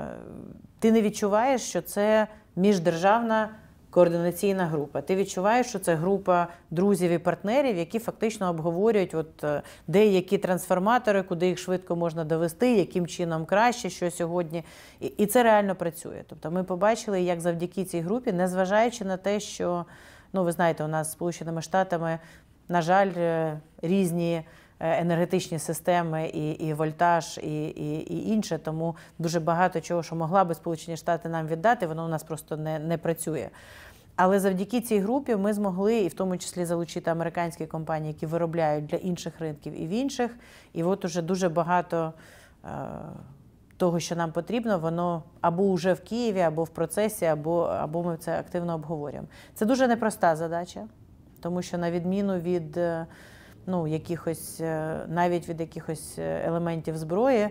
ти не відчуваєш, що це міждержавна координаційна група. Ти відчуваєш, що це група друзів і партнерів, які фактично обговорюють, от е, де які трансформатори, куди їх швидко можна довести, яким чином краще, що сьогодні. І це реально працює. Тобто, ми побачили, як завдяки цій групі, незважаючи на те, що ну ви знаєте, у нас з Сполученими Штатами, на жаль, е, різні. Е, енергетичні системи і і вольтаж, і і, і інше, тому дуже багато чого, що могла би Сполучені Штати нам віддати, воно у нас просто не не працює. Але завдяки цій групі ми змогли і в тому числі залучити американські компанії, які виробляють для інших ринків і в інших. І от уже дуже багато е, того, що нам потрібно, воно або вже в Києві, або в процесі, або, або ми це активно обговорюємо. Це дуже непроста задача, тому що на відміну від е, ну, якихось е, навіть від якихось е, елементів зброї,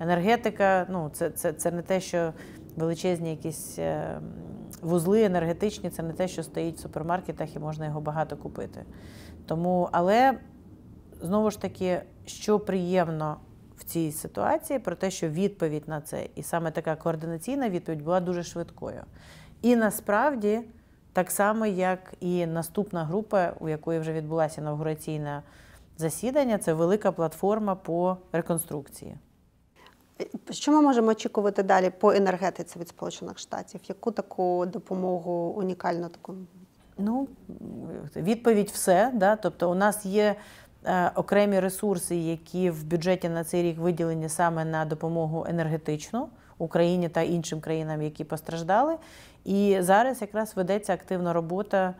енергетика, ну це це, це не те, що величезні якісь вузли енергетичні це не те, що стоїть в супермаркетах і можна його багато купити. Тому, але знову ж таки, що приємно в цій ситуації, про те, що відповідь на це, і саме така координаційна відповідь була дуже швидкою. І насправді, так само, як і наступна група, у якої вже відбулася інаугураційна засідання, це велика платформа по реконструкції. Що ми можемо очікувати далі по енергетиці від Сполучених Штатів? Яку таку допомогу унікальну таку? Ну відповідь все. Да? Тобто, у нас є е, окремі ресурси, які в бюджеті на цей рік виділені саме на допомогу енергетичну Україні та іншим країнам, які постраждали. І зараз якраз ведеться активна робота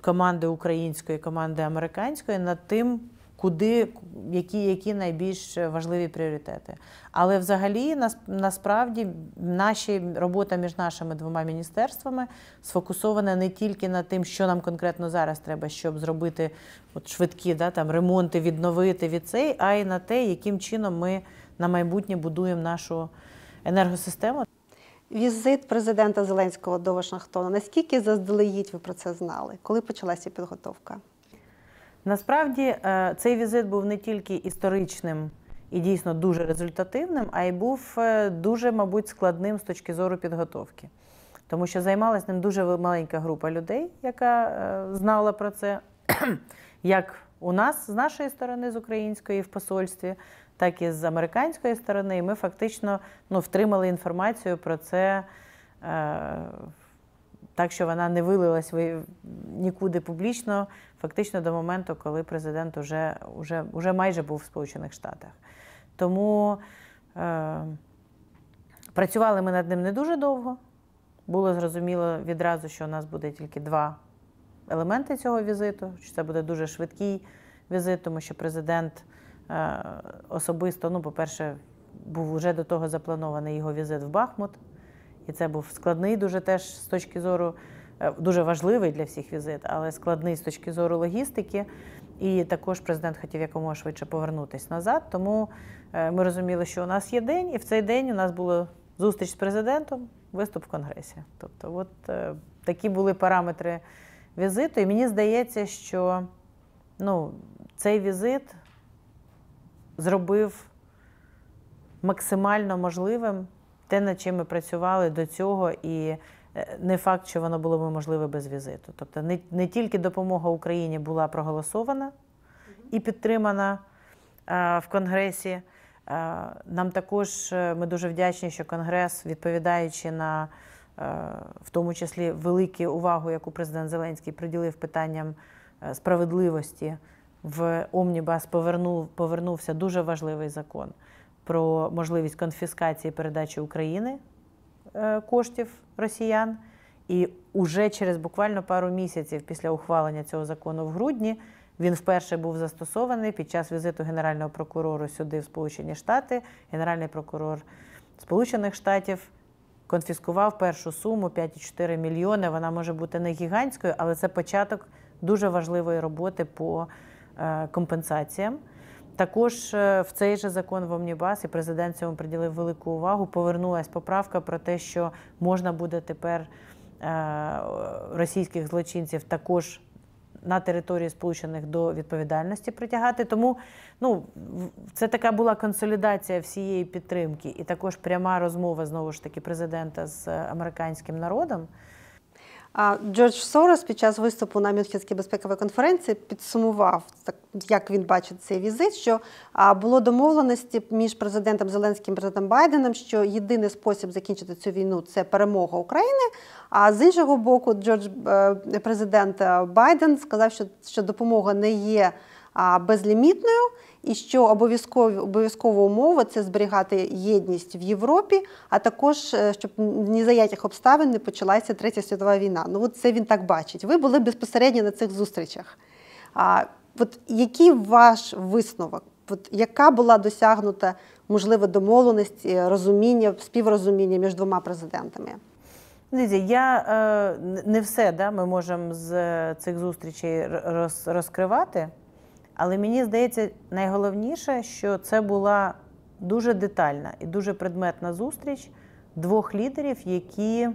команди української, команди американської над тим куди які які найбільш важливі пріоритети. Але взагалі нас, насправді наші робота між нашими двома міністерствами сфокусована не тільки на тим, що нам конкретно зараз треба, щоб зробити от швидкі да, там, ремонти, відновити від цей, а й на те, яким чином ми на майбутнє будуємо нашу енергосистему. Візит президента Зеленського до Вашингтона. Наскільки заздалегідь ви про це знали? Коли почалася підготовка? Насправді е, цей візит був не тільки історичним і дійсно дуже результативним, а й був е, дуже, мабуть, складним з точки зору підготовки. Тому що займалася ним дуже маленька група людей, яка е, знала про це, як у нас з нашої сторони, з української в посольстві, так і з американської сторони. І ми фактично ну, втримали інформацію про це так що вона не вилилась нікуди публічно, фактично до моменту, коли президент уже, уже, уже майже був в Сполучених Штатах. Тому е, працювали ми над ним не дуже довго. Було зрозуміло відразу, що у нас буде тільки два елементи цього візиту, що це буде дуже швидкий візит, тому що президент е, особисто, ну, по-перше, був вже до того запланований його візит в Бахмут. І це був складний, дуже теж з точки зору е, дуже важливий для всіх візит, але складний з точки зору логістики. І також президент хотів якомога швидше повернутися назад. Тому е, ми розуміли, що у нас є день, і в цей день у нас була зустріч з президентом, виступ в конгресі. Тобто, от е, такі були параметри візиту. І мені здається, що ну, цей візит зробив максимально можливим те, над чим ми працювали до цього, і е, не факт, що воно було б можливе без візиту. Тобто, не, не тільки допомога Україні була проголосована і підтримана а, е, в Конгресі. А, е, нам також ми дуже вдячні, що Конгрес, відповідаючи на в тому числі велику увагу, яку президент Зеленський приділив питанням справедливості в Омнібас, повернув, повернувся дуже важливий закон про можливість конфіскації передачі України е, коштів росіян. І уже через буквально пару місяців після ухвалення цього закону в грудні він вперше був застосований під час візиту Генерального прокурора сюди в Сполучені Штати. Генеральний прокурор Сполучених Штатів конфіскував першу суму 5,4 мільйони. Вона може бути не гігантською, але це початок дуже важливої роботи по е, компенсаціям. Також е, в цей же закон в Омнібас і президент цьому приділив велику увагу. Повернулася поправка про те, що можна буде тепер е, російських злочинців також. На території Сполучених до відповідальності притягати, тому ну це така була консолідація всієї підтримки, і також пряма розмова знову ж таки президента з е, американським народом. Джордж Сорос під час виступу на Мюнхенській безпековій конференції підсумував так, як він бачить цей візит, що було домовленості між президентом Зеленським і президентом Байденом, що єдиний спосіб закінчити цю війну це перемога України. А з іншого боку, Джордж е, президент е, Байден сказав, що, що допомога не є безлімітною і що обов'язково обов'язкова умова це зберігати єдність в Європі, а також е, щоб ні за яких обставин не почалася третя світова війна. Ну от це він так бачить. Ви були безпосередньо на цих зустрічах. А от який ваш висновок? От яка була досягнута можливо домовленість, е, розуміння, співрозуміння між двома президентами? Дивіться, я е, не все да, ми можемо з цих зустрічей розкривати. Але мені здається, найголовніше, що це була дуже детальна і дуже предметна зустріч двох лідерів, які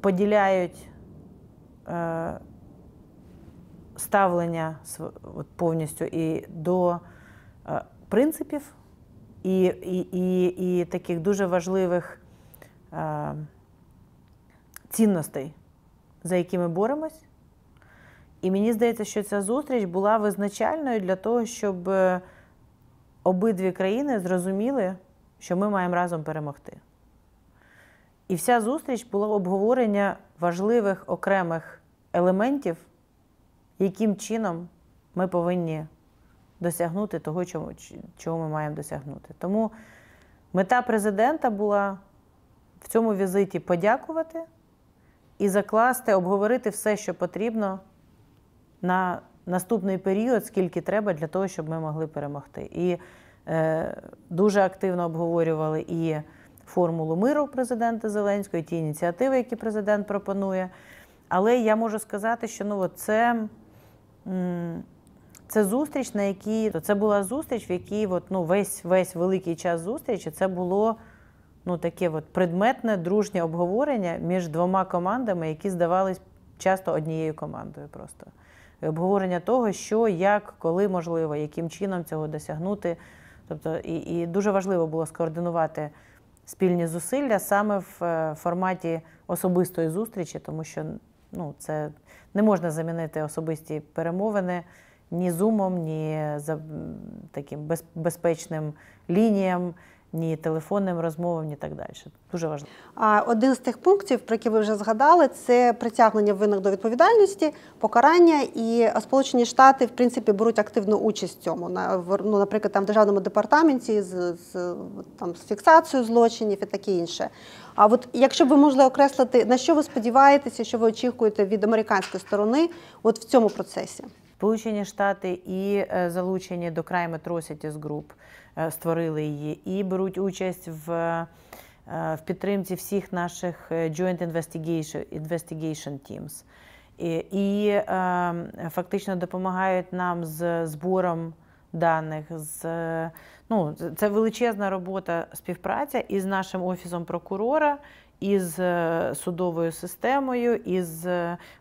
поділяють е, ставлення повністю і до е, принципів, і, і, і, і таких дуже важливих е, цінностей, за якими боремось. І мені здається, що ця зустріч була визначальною для того, щоб е, обидві країни зрозуміли, що ми маємо разом перемогти. І вся зустріч була обговорення важливих окремих елементів, яким чином ми повинні досягнути того, чого ми маємо досягнути. Тому мета президента була в цьому візиті подякувати і закласти, обговорити все, що потрібно на наступний період, скільки треба для того, щоб ми могли перемогти. І е, дуже активно обговорювали і формулу миру президента Зеленського, і ті ініціативи, які президент пропонує. Але я можу сказати, що ну, це. Це зустріч, на якій це була зустріч, в якій от, ну, весь весь великий час зустрічі це було ну, таке от предметне дружнє обговорення між двома командами, які здавались часто однією командою. Просто обговорення того, що, як, коли можливо, яким чином цього досягнути. Тобто, і, і дуже важливо було скоординувати спільні зусилля саме в е, форматі особистої зустрічі, тому що ну, це не можна замінити особисті перемовини. Ні зумом, ні за таким безпечним лініям, ні телефонним розмовам, ні так далі. Дуже важливо. А один з тих пунктів, про які ви вже згадали, це притягнення винних до відповідальності, покарання, і Сполучені Штати в принципі беруть активну участь в цьому. на ну, наприклад, там в державному департаменті з з там з фіксацією злочинів і таке інше. А от якщо б ви могли окреслити, на що ви сподіваєтеся, що ви очікуєте від американської сторони, от в цьому процесі. Сполучені Штати і е, залучені до Crime Atrocities Group е, створили її і беруть участь в. Е, в підтримці всіх наших Joint Investigation Investigation Teams. І, і фактично допомагають нам з збором даних. З, ну, Це величезна робота співпраця із нашим офісом прокурора, із судовою системою, із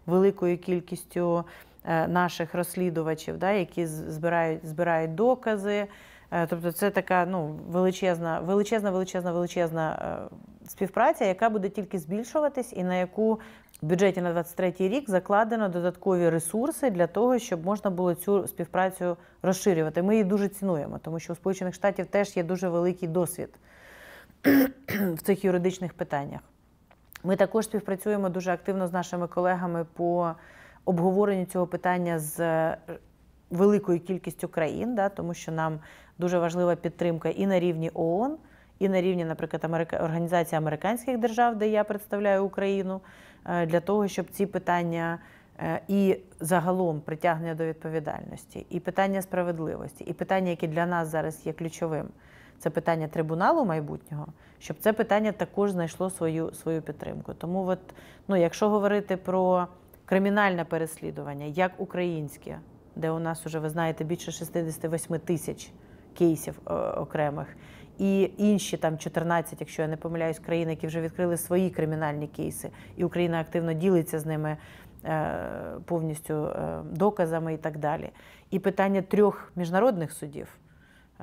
великою кількістю. Е, наших розслідувачів, да, які збирають збирають докази. Е, тобто це така ну, величезна, величезна, величезна, величезна е, співпраця, яка буде тільки збільшуватись, і на яку в бюджеті на 23-й рік закладено додаткові ресурси для того, щоб можна було цю співпрацю розширювати. Ми її дуже цінуємо, тому що у Сполучених Штатів теж є дуже великий досвід в цих юридичних питаннях. Ми також співпрацюємо дуже активно з нашими колегами по обговоренню цього питання з е, великою кількістю країн, да, тому що нам дуже важлива підтримка і на рівні ООН, і на рівні, наприклад, Америка Організації Американських Держав, де я представляю Україну, е, для того, щоб ці питання. Е, і загалом притягнення до відповідальності, і питання справедливості, і питання, які для нас зараз є ключовим, це питання трибуналу майбутнього, щоб це питання також знайшло свою свою підтримку. Тому, от, ну, якщо говорити про кримінальне переслідування, як українське, де у нас уже, ви знаєте, більше 68 тисяч кейсів е, окремих, і інші там 14, якщо я не помиляюсь, країни, які вже відкрили свої кримінальні кейси, і Україна активно ділиться з ними. Е, повністю е, доказами і так далі, і питання трьох міжнародних судів: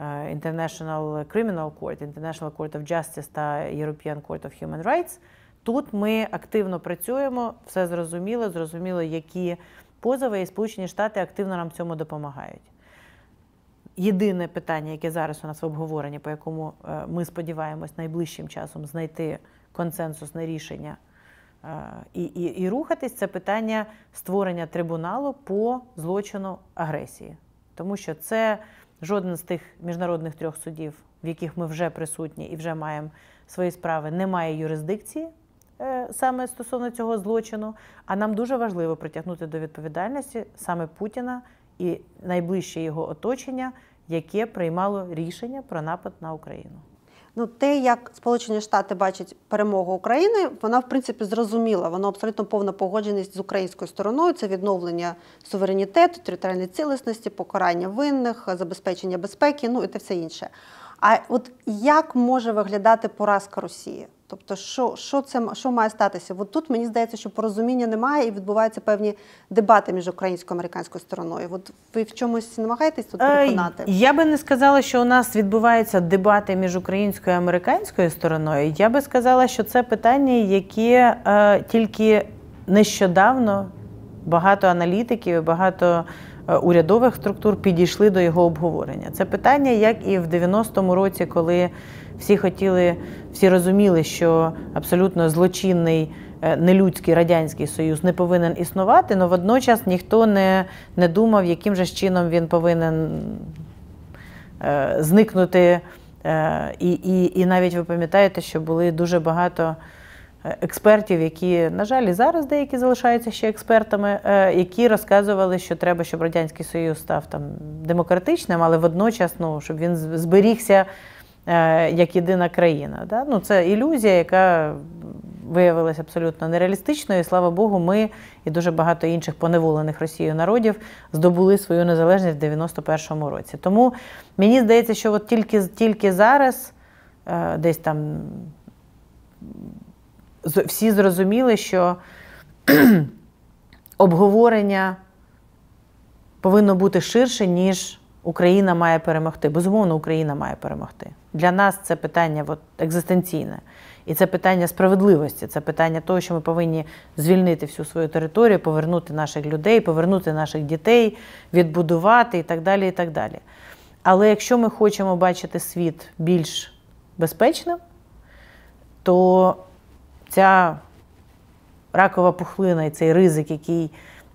International Criminal Court, International Court of Justice та European Court of Human Rights – Тут ми активно працюємо, все зрозуміло, зрозуміло, які позови, і Сполучені Штати активно нам цьому допомагають. Єдине питання, яке зараз у нас в обговоренні, по якому е, ми сподіваємось найближчим часом знайти консенсусне рішення е, і і, і рухатись, це питання створення трибуналу по злочину агресії. Тому що це жоден з тих міжнародних трьох судів, в яких ми вже присутні і вже маємо свої справи, не має юрисдикції. Е, саме стосовно цього злочину. А нам дуже важливо притягнути до відповідальності саме Путіна і найближче його оточення, яке приймало рішення про напад на Україну. Ну, те, як Сполучені Штати бачать перемогу України, вона в принципі зрозуміла. вона абсолютно повна погодженість з українською стороною. Це відновлення суверенітету, територіальної цілісності, покарання винних, забезпечення безпеки, ну і те все інше. А от як може виглядати поразка Росії? Тобто, що що це що має статися? От тут мені здається, що порозуміння немає і відбуваються певні дебати між українською і американською стороною. От ви в чомусь намагаєтесь тут е, переконати? Я би не сказала, що у нас відбуваються дебати між українською і американською стороною. Я би сказала, що це питання, яке е, тільки нещодавно багато аналітиків і багато. Е, урядових структур підійшли до його обговорення. Це питання, як і в 90-му році, коли всі хотіли, всі розуміли, що абсолютно злочинний. Е, нелюдський радянський союз не повинен існувати, але водночас ніхто не не думав, яким же чином він повинен е, зникнути. Е, і, і, і навіть ви пам'ятаєте, що були дуже багато е, експертів, які, на жаль, і зараз деякі залишаються ще експертами, е, які розказували, що треба, щоб радянський союз став там демократичним, але водночас, ну щоб він зберігся. Е, як єдина країна. Да? Ну, Це ілюзія, яка виявилася абсолютно нереалістичною. І слава Богу, ми і дуже багато інших поневолених Росією народів здобули свою незалежність в 91-му році. Тому мені здається, що от тільки, тільки зараз е, десь там всі зрозуміли, що обговорення повинно бути ширше, ніж Україна має перемогти. Безумовно, Україна має перемогти для нас це питання от, екзистенційне. І це питання справедливості, це питання того, що ми повинні звільнити всю свою територію, повернути наших людей, повернути наших дітей, відбудувати і так далі. і так далі. Але якщо ми хочемо бачити світ більш безпечним, то ця ракова пухлина і цей ризик, який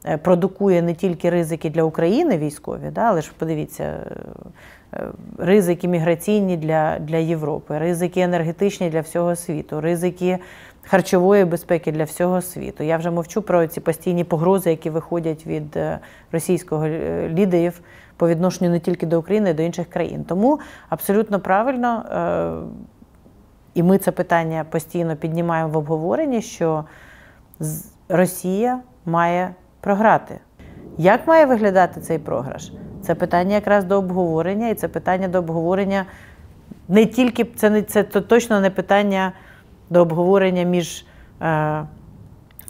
е, продукує не тільки ризики для України військові, да, але ж подивіться, Е, ризики міграційні для для Європи, ризики енергетичні для всього світу, ризики харчової безпеки для всього світу. Я вже мовчу про ці постійні погрози, які виходять від е, російського е, лідерів по відношенню не тільки до України, а й до інших країн. Тому абсолютно правильно. І ми це питання постійно піднімаємо в обговоренні, що Росія має програти. Як має виглядати цей програш? Це питання якраз до обговорення, і це питання до обговорення не тільки це не це точно не питання до обговорення між е,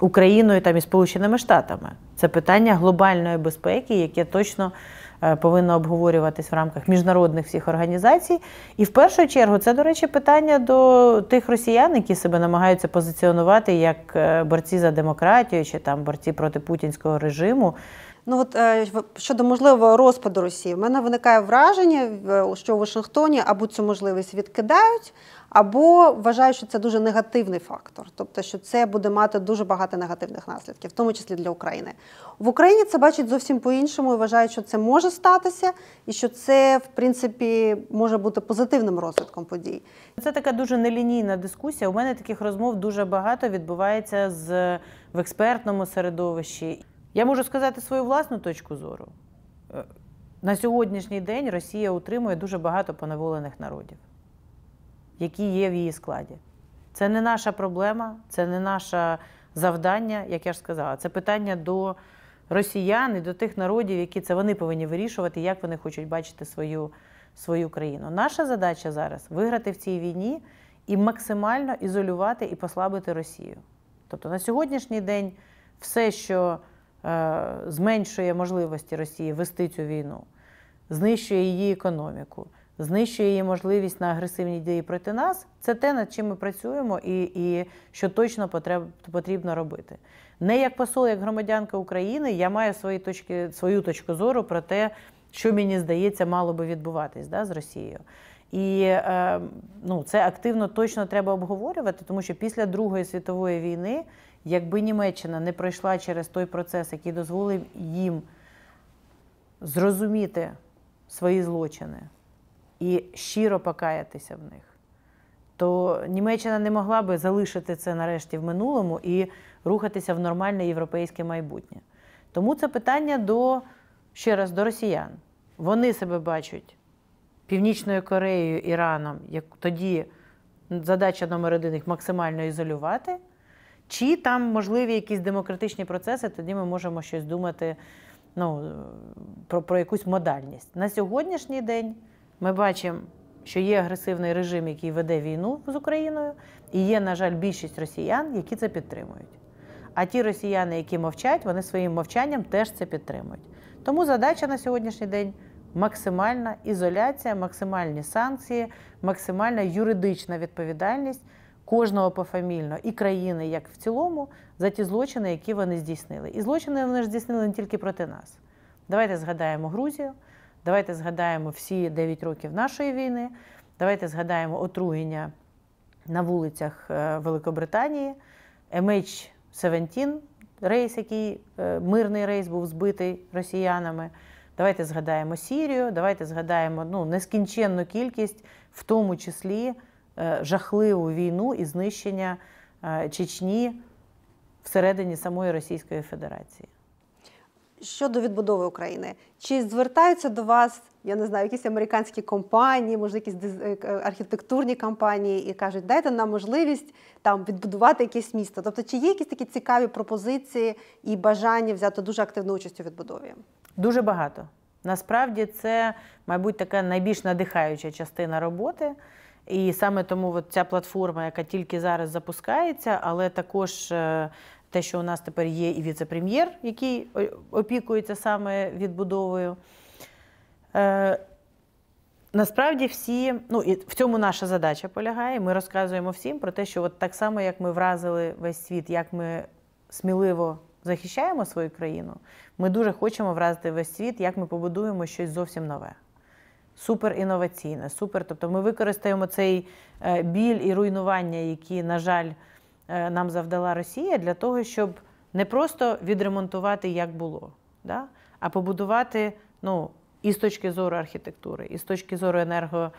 Україною там, і Сполученими Штатами. Це питання глобальної безпеки, яке точно е, повинно обговорюватись в рамках міжнародних всіх організацій. І в першу чергу це, до речі, питання до тих росіян, які себе намагаються позиціонувати як е, борці за демократію чи там борці проти путінського режиму. Ну от е, щодо можливого розпаду Росії, в мене виникає враження, що у Вашингтоні або цю можливість відкидають, або вважають, що це дуже негативний фактор, тобто, що це буде мати дуже багато негативних наслідків, в тому числі для України. В Україні це бачать зовсім по-іншому і вважають, що це може статися, і що це, в принципі, може бути позитивним розвитком подій. Це така дуже нелінійна дискусія. У мене таких розмов дуже багато відбувається з в експертному середовищі. Я можу сказати свою власну точку зору. Е, на сьогоднішній день Росія утримує дуже багато поневолених народів, які є в її складі. Це не наша проблема, це не наше завдання, як я ж сказала. Це питання до росіян і до тих народів, які це вони повинні вирішувати, як вони хочуть бачити свою свою країну. Наша задача зараз виграти в цій війні і максимально ізолювати і послабити Росію. Тобто на сьогоднішній день все, що Е, зменшує можливості Росії вести цю війну, знищує її економіку, знищує її можливість на агресивні дії проти нас. Це те, над чим ми працюємо, і і що точно потрібно робити. Не як посол, як громадянка України, я маю свої точки, свою точку зору про те, що мені здається, мало би відбуватись да, з Росією. І е, ну, це активно точно треба обговорювати, тому що після Другої світової війни. Якби Німеччина не пройшла через той процес, який дозволив їм зрозуміти свої злочини і щиро покаятися в них, то Німеччина не могла би залишити це нарешті в минулому і рухатися в нормальне європейське майбутнє. Тому це питання до ще раз до росіян. Вони себе бачать північною Кореєю, Іраном, як тоді задача номер один їх максимально ізолювати. Чи там можливі якісь демократичні процеси, тоді ми можемо щось думати ну, про, про якусь модальність. На сьогоднішній день ми бачимо, що є агресивний режим, який веде війну з Україною, і є, на жаль, більшість росіян, які це підтримують. А ті росіяни, які мовчать, вони своїм мовчанням теж це підтримують. Тому задача на сьогоднішній день максимальна ізоляція, максимальні санкції, максимальна юридична відповідальність кожного пофамільно і країни, як в цілому, за ті злочини, які вони здійснили. І злочини вони ж здійснили не тільки проти нас. Давайте згадаємо Грузію, давайте згадаємо всі 9 років нашої війни, давайте згадаємо отруєння на вулицях е, Великобританії, MH17, рейс, який е, мирний рейс був збитий росіянами. Давайте згадаємо Сірію, давайте згадаємо ну, нескінченну кількість, в тому числі. Е, жахливу війну і знищення е, Чечні всередині самої Російської Федерації. Щодо відбудови України, чи звертаються до вас, я не знаю, якісь американські компанії, може, якісь е, архітектурні компанії, і кажуть, дайте нам можливість там відбудувати якесь місто. Тобто, чи є якісь такі цікаві пропозиції і бажання взяти дуже активну участь у відбудові? Дуже багато. Насправді це, мабуть, така найбільш надихаюча частина роботи. І саме тому от ця платформа, яка тільки зараз запускається, але також. Е, те, що у нас тепер є і віце-прем'єр, який е, опікується саме відбудовою. Е, насправді всі, ну і в цьому наша задача полягає. Ми розказуємо всім про те, що от так само, як ми вразили весь світ, як ми сміливо захищаємо свою країну, ми дуже хочемо вразити весь світ, як ми побудуємо щось зовсім нове супер інноваційне, супер. Тобто ми використаємо цей е, біль і руйнування, які, на жаль, е, нам завдала Росія, для того, щоб не просто відремонтувати, як було, да? а побудувати ну, і з точки зору архітектури, і з точки зору енерго.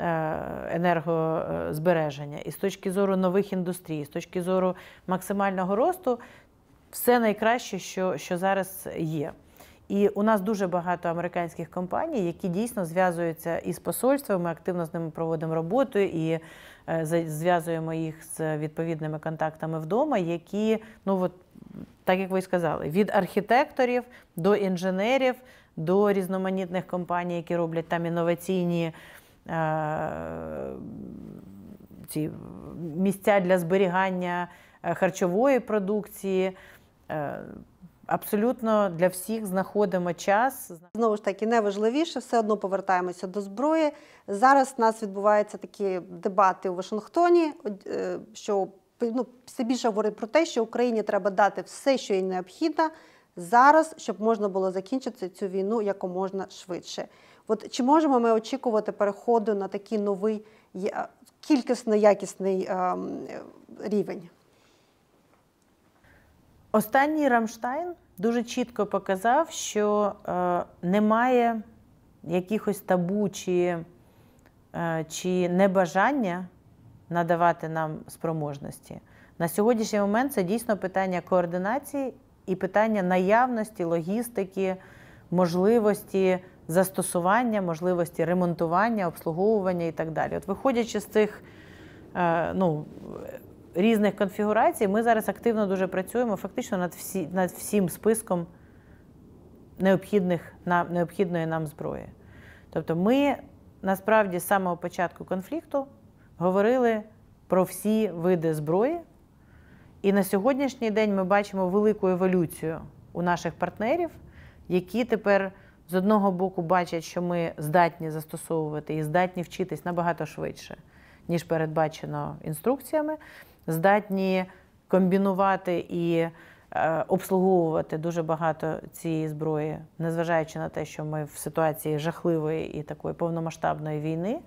Е, енергозбереження, і з точки зору нових індустрій, з точки зору максимального росту, все найкраще, що, що зараз є. І у нас дуже багато американських компаній, які дійсно зв'язуються із посольствами, ми активно з ними проводимо роботу і е, зв'язуємо їх з відповідними контактами вдома, які ну от так як ви сказали, від архітекторів до інженерів, до різноманітних компаній, які роблять там інноваційні. Е, ці місця для зберігання е, харчової продукції Абсолютно для всіх знаходимо час. Знову ж таки, найважливіше, все одно повертаємося до зброї. Зараз у нас відбуваються такі дебати у Вашингтоні, е, що ну, все більше говорить про те, що Україні треба дати все, що їй необхідно зараз, щоб можна було закінчити цю війну якоможна швидше. От чи можемо ми очікувати переходу на такий новий кількісно якісний ем, рівень? Останній Рамштайн дуже чітко показав, що е, немає якихось табу чи, е, чи небажання надавати нам спроможності. На сьогоднішній момент це дійсно питання координації і питання наявності, логістики, можливості застосування, можливості ремонтування, обслуговування і так далі. От виходячи з цих е, ну, різних конфігурацій. Ми зараз активно дуже працюємо фактично над всі, над всім списком необхідних, нам, необхідної нам зброї. Тобто, ми насправді з самого початку конфлікту говорили про всі види зброї. І на сьогоднішній день ми бачимо велику еволюцію у наших партнерів, які тепер з одного боку бачать, що ми здатні застосовувати і здатні вчитись набагато швидше, ніж передбачено інструкціями здатні комбінувати і е, обслуговувати дуже багато цієї зброї, незважаючи на те, що ми в ситуації жахливої і такої повномасштабної війни.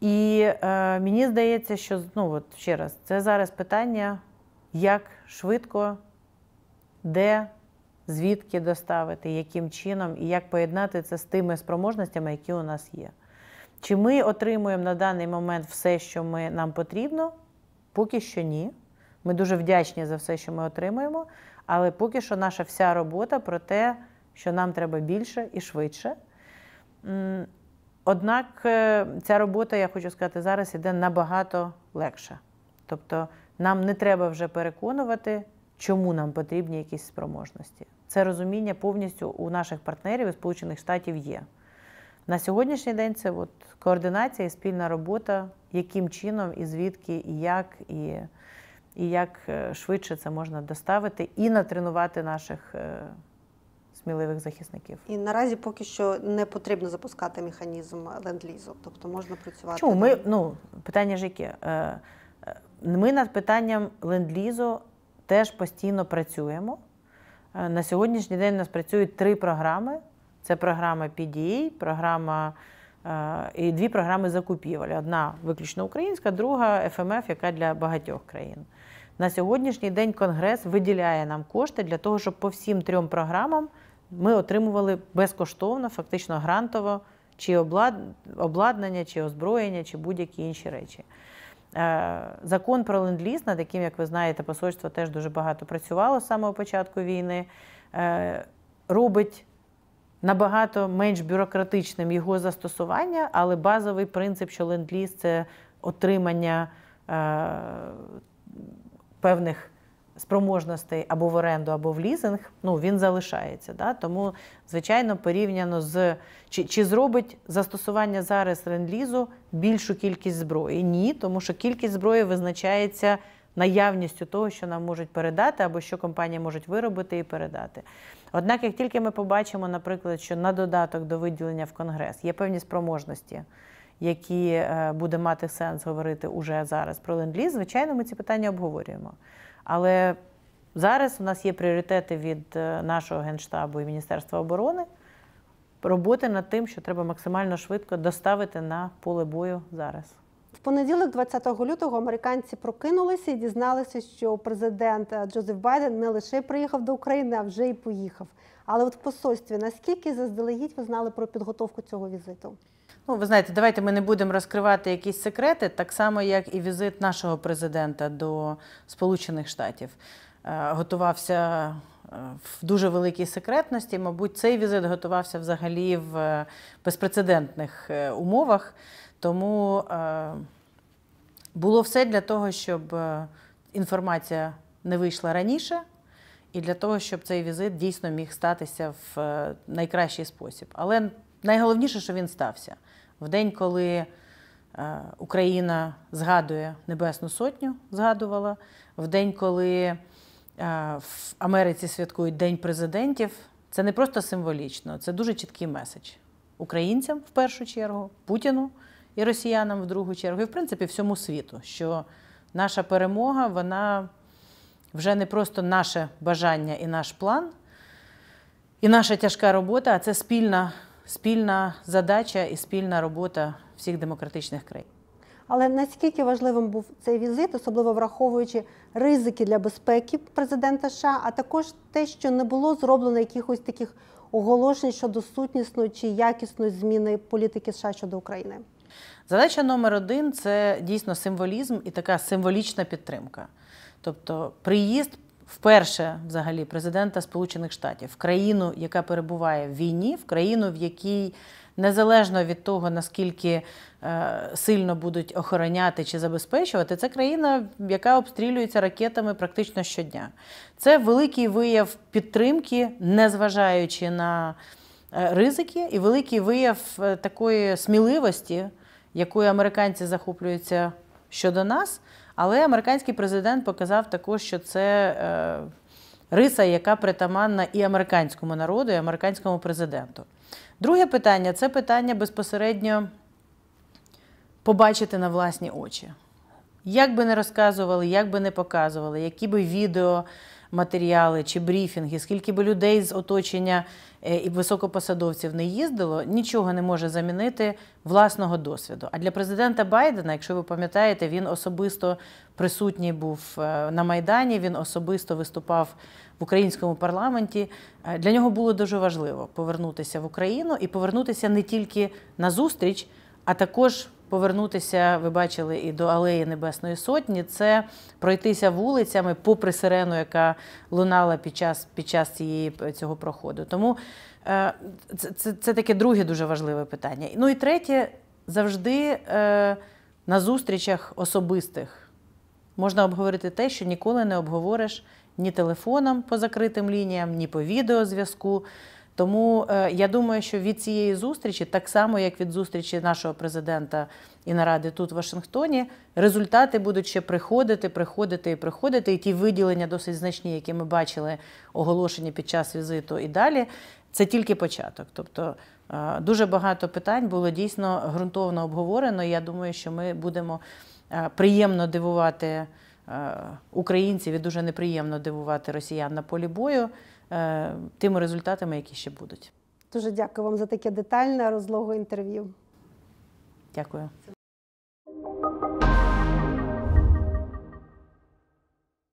І е, мені здається, що ну от ще раз, це зараз питання, як швидко, де, звідки доставити, яким чином і як поєднати це з тими спроможностями, які у нас є. Чи ми отримуємо на даний момент все, що ми, нам потрібно, Поки що ні. Ми дуже вдячні за все, що ми отримуємо, але поки що наша вся робота про те, що нам треба більше і швидше. Однак е, ця робота, я хочу сказати, зараз іде набагато легше. Тобто нам не треба вже переконувати, чому нам потрібні якісь спроможності. Це розуміння повністю у наших партнерів і Сполучених Штатів є. На сьогоднішній день це от координація і спільна робота, яким чином, і звідки, і як, і і як е, швидше це можна доставити і натренувати наших е, сміливих захисників. І наразі поки що не потрібно запускати механізм ленд-лізу, тобто можна працювати. Чому ми ну питання ж яке? Е, ми над питанням ленд-лізу теж постійно працюємо. На сьогоднішній день у нас працюють три програми. Це програма PDA, e, програма е, і дві програми закупівель. Одна виключно українська, друга ФМФ, яка для багатьох країн. На сьогоднішній день Конгрес виділяє нам кошти для того, щоб по всім трьом програмам ми отримували безкоштовно, фактично грантово, чи обладнання, чи озброєння, чи будь-які інші речі. Е, закон про ленд-ліз, над яким, як ви знаєте, посольство теж дуже багато працювало з самого початку війни, е, робить набагато менш бюрократичним його застосування, але базовий принцип, що ленд-ліз – це отримання е, певних спроможностей або в оренду, або в лізинг, ну він залишається. Да? Тому, звичайно, порівняно з чи чи зробить застосування зараз ленд-лізу більшу кількість зброї? Ні, тому що кількість зброї визначається наявністю того, що нам можуть передати, або що компанії можуть виробити і передати. Однак, як тільки ми побачимо, наприклад, що на додаток до виділення в Конгрес є певні спроможності. Які е, буде мати сенс говорити уже зараз про ленд-ліз, звичайно, ми ці питання обговорюємо. Але зараз у нас є пріоритети від е, нашого генштабу і Міністерства оборони роботи над тим, що треба максимально швидко доставити на поле бою зараз понеділок, 20 лютого, американці прокинулися і дізналися, що президент е, Джозеф Байден не лише приїхав до України, а вже й поїхав. Але от в посольстві наскільки заздалегідь ви знали про підготовку цього візиту? Ну, ви знаєте, давайте ми не будемо розкривати якісь секрети, так само як і візит нашого президента до Сполучених Штатів. Е, готувався е, в дуже великій секретності. Мабуть, цей візит готувався взагалі в безпрецедентних умовах. Тому е, було все для того, щоб е, інформація не вийшла раніше, і для того, щоб цей візит дійсно міг статися в е, найкращий спосіб. Але найголовніше, що він стався в день, коли Україна згадує Небесну Сотню, згадувала в день, коли в Америці святкують День президентів. Це не просто символічно, це дуже чіткий меседж українцям в першу чергу, путіну і росіянам в другу чергу, і в принципі всьому світу, що наша перемога, вона вже не просто наше бажання і наш план, і наша тяжка робота, а це спільна, спільна задача і спільна робота всіх демократичних країн. Але наскільки важливим був цей візит, особливо враховуючи ризики для безпеки президента США, а також те, що не було зроблено якихось таких оголошень щодо сутнісної чи якісної зміни політики США щодо України. Задача номер один це дійсно символізм і така символічна підтримка. Тобто приїзд вперше взагалі президента Сполучених Штатів в країну, яка перебуває в війні, в країну, в якій незалежно від того, наскільки е, сильно будуть охороняти чи забезпечувати, це країна, яка обстрілюється ракетами практично щодня. Це великий вияв підтримки, незважаючи на. Е, ризики і великий вияв е, такої сміливості якою американці захоплюються щодо нас. Але американський президент показав також, що це е, риса, яка притаманна і американському народу, і американському президенту. Друге питання це питання безпосередньо побачити на власні очі. Як би не розказували, як би не показували, які би відео матеріали чи брифінги, скільки би людей з оточення е, і високопосадовців не їздило, нічого не може замінити власного досвіду. А для президента Байдена, якщо ви пам'ятаєте, він особисто присутній був е, на майдані. Він особисто виступав в українському парламенті. Е, для нього було дуже важливо повернутися в Україну і повернутися не тільки на зустріч, а також повернутися, ви бачили, і до Алеї Небесної Сотні це пройтися вулицями, попри сирену, яка лунала під час під час цієї е, цього проходу. Тому е, це, це це, таке друге дуже важливе питання. Ну і третє завжди е, на зустрічах особистих можна обговорити те, що ніколи не обговориш ні телефоном по закритим лініям, ні по відеозв'язку. Тому е, я думаю, що від цієї зустрічі, так само як від зустрічі нашого президента і наради тут в Вашингтоні, результати будуть ще приходити, приходити і приходити. І ті виділення досить значні, які ми бачили оголошені під час візиту і далі. Це тільки початок. Тобто е, дуже багато питань було дійсно ґрунтовно обговорено. і Я думаю, що ми будемо е, приємно дивувати українців і дуже неприємно дивувати росіян на полі бою. Е, тими результатами, які ще будуть. Дуже дякую вам за таке детальне розлоге інтерв'ю. Дякую.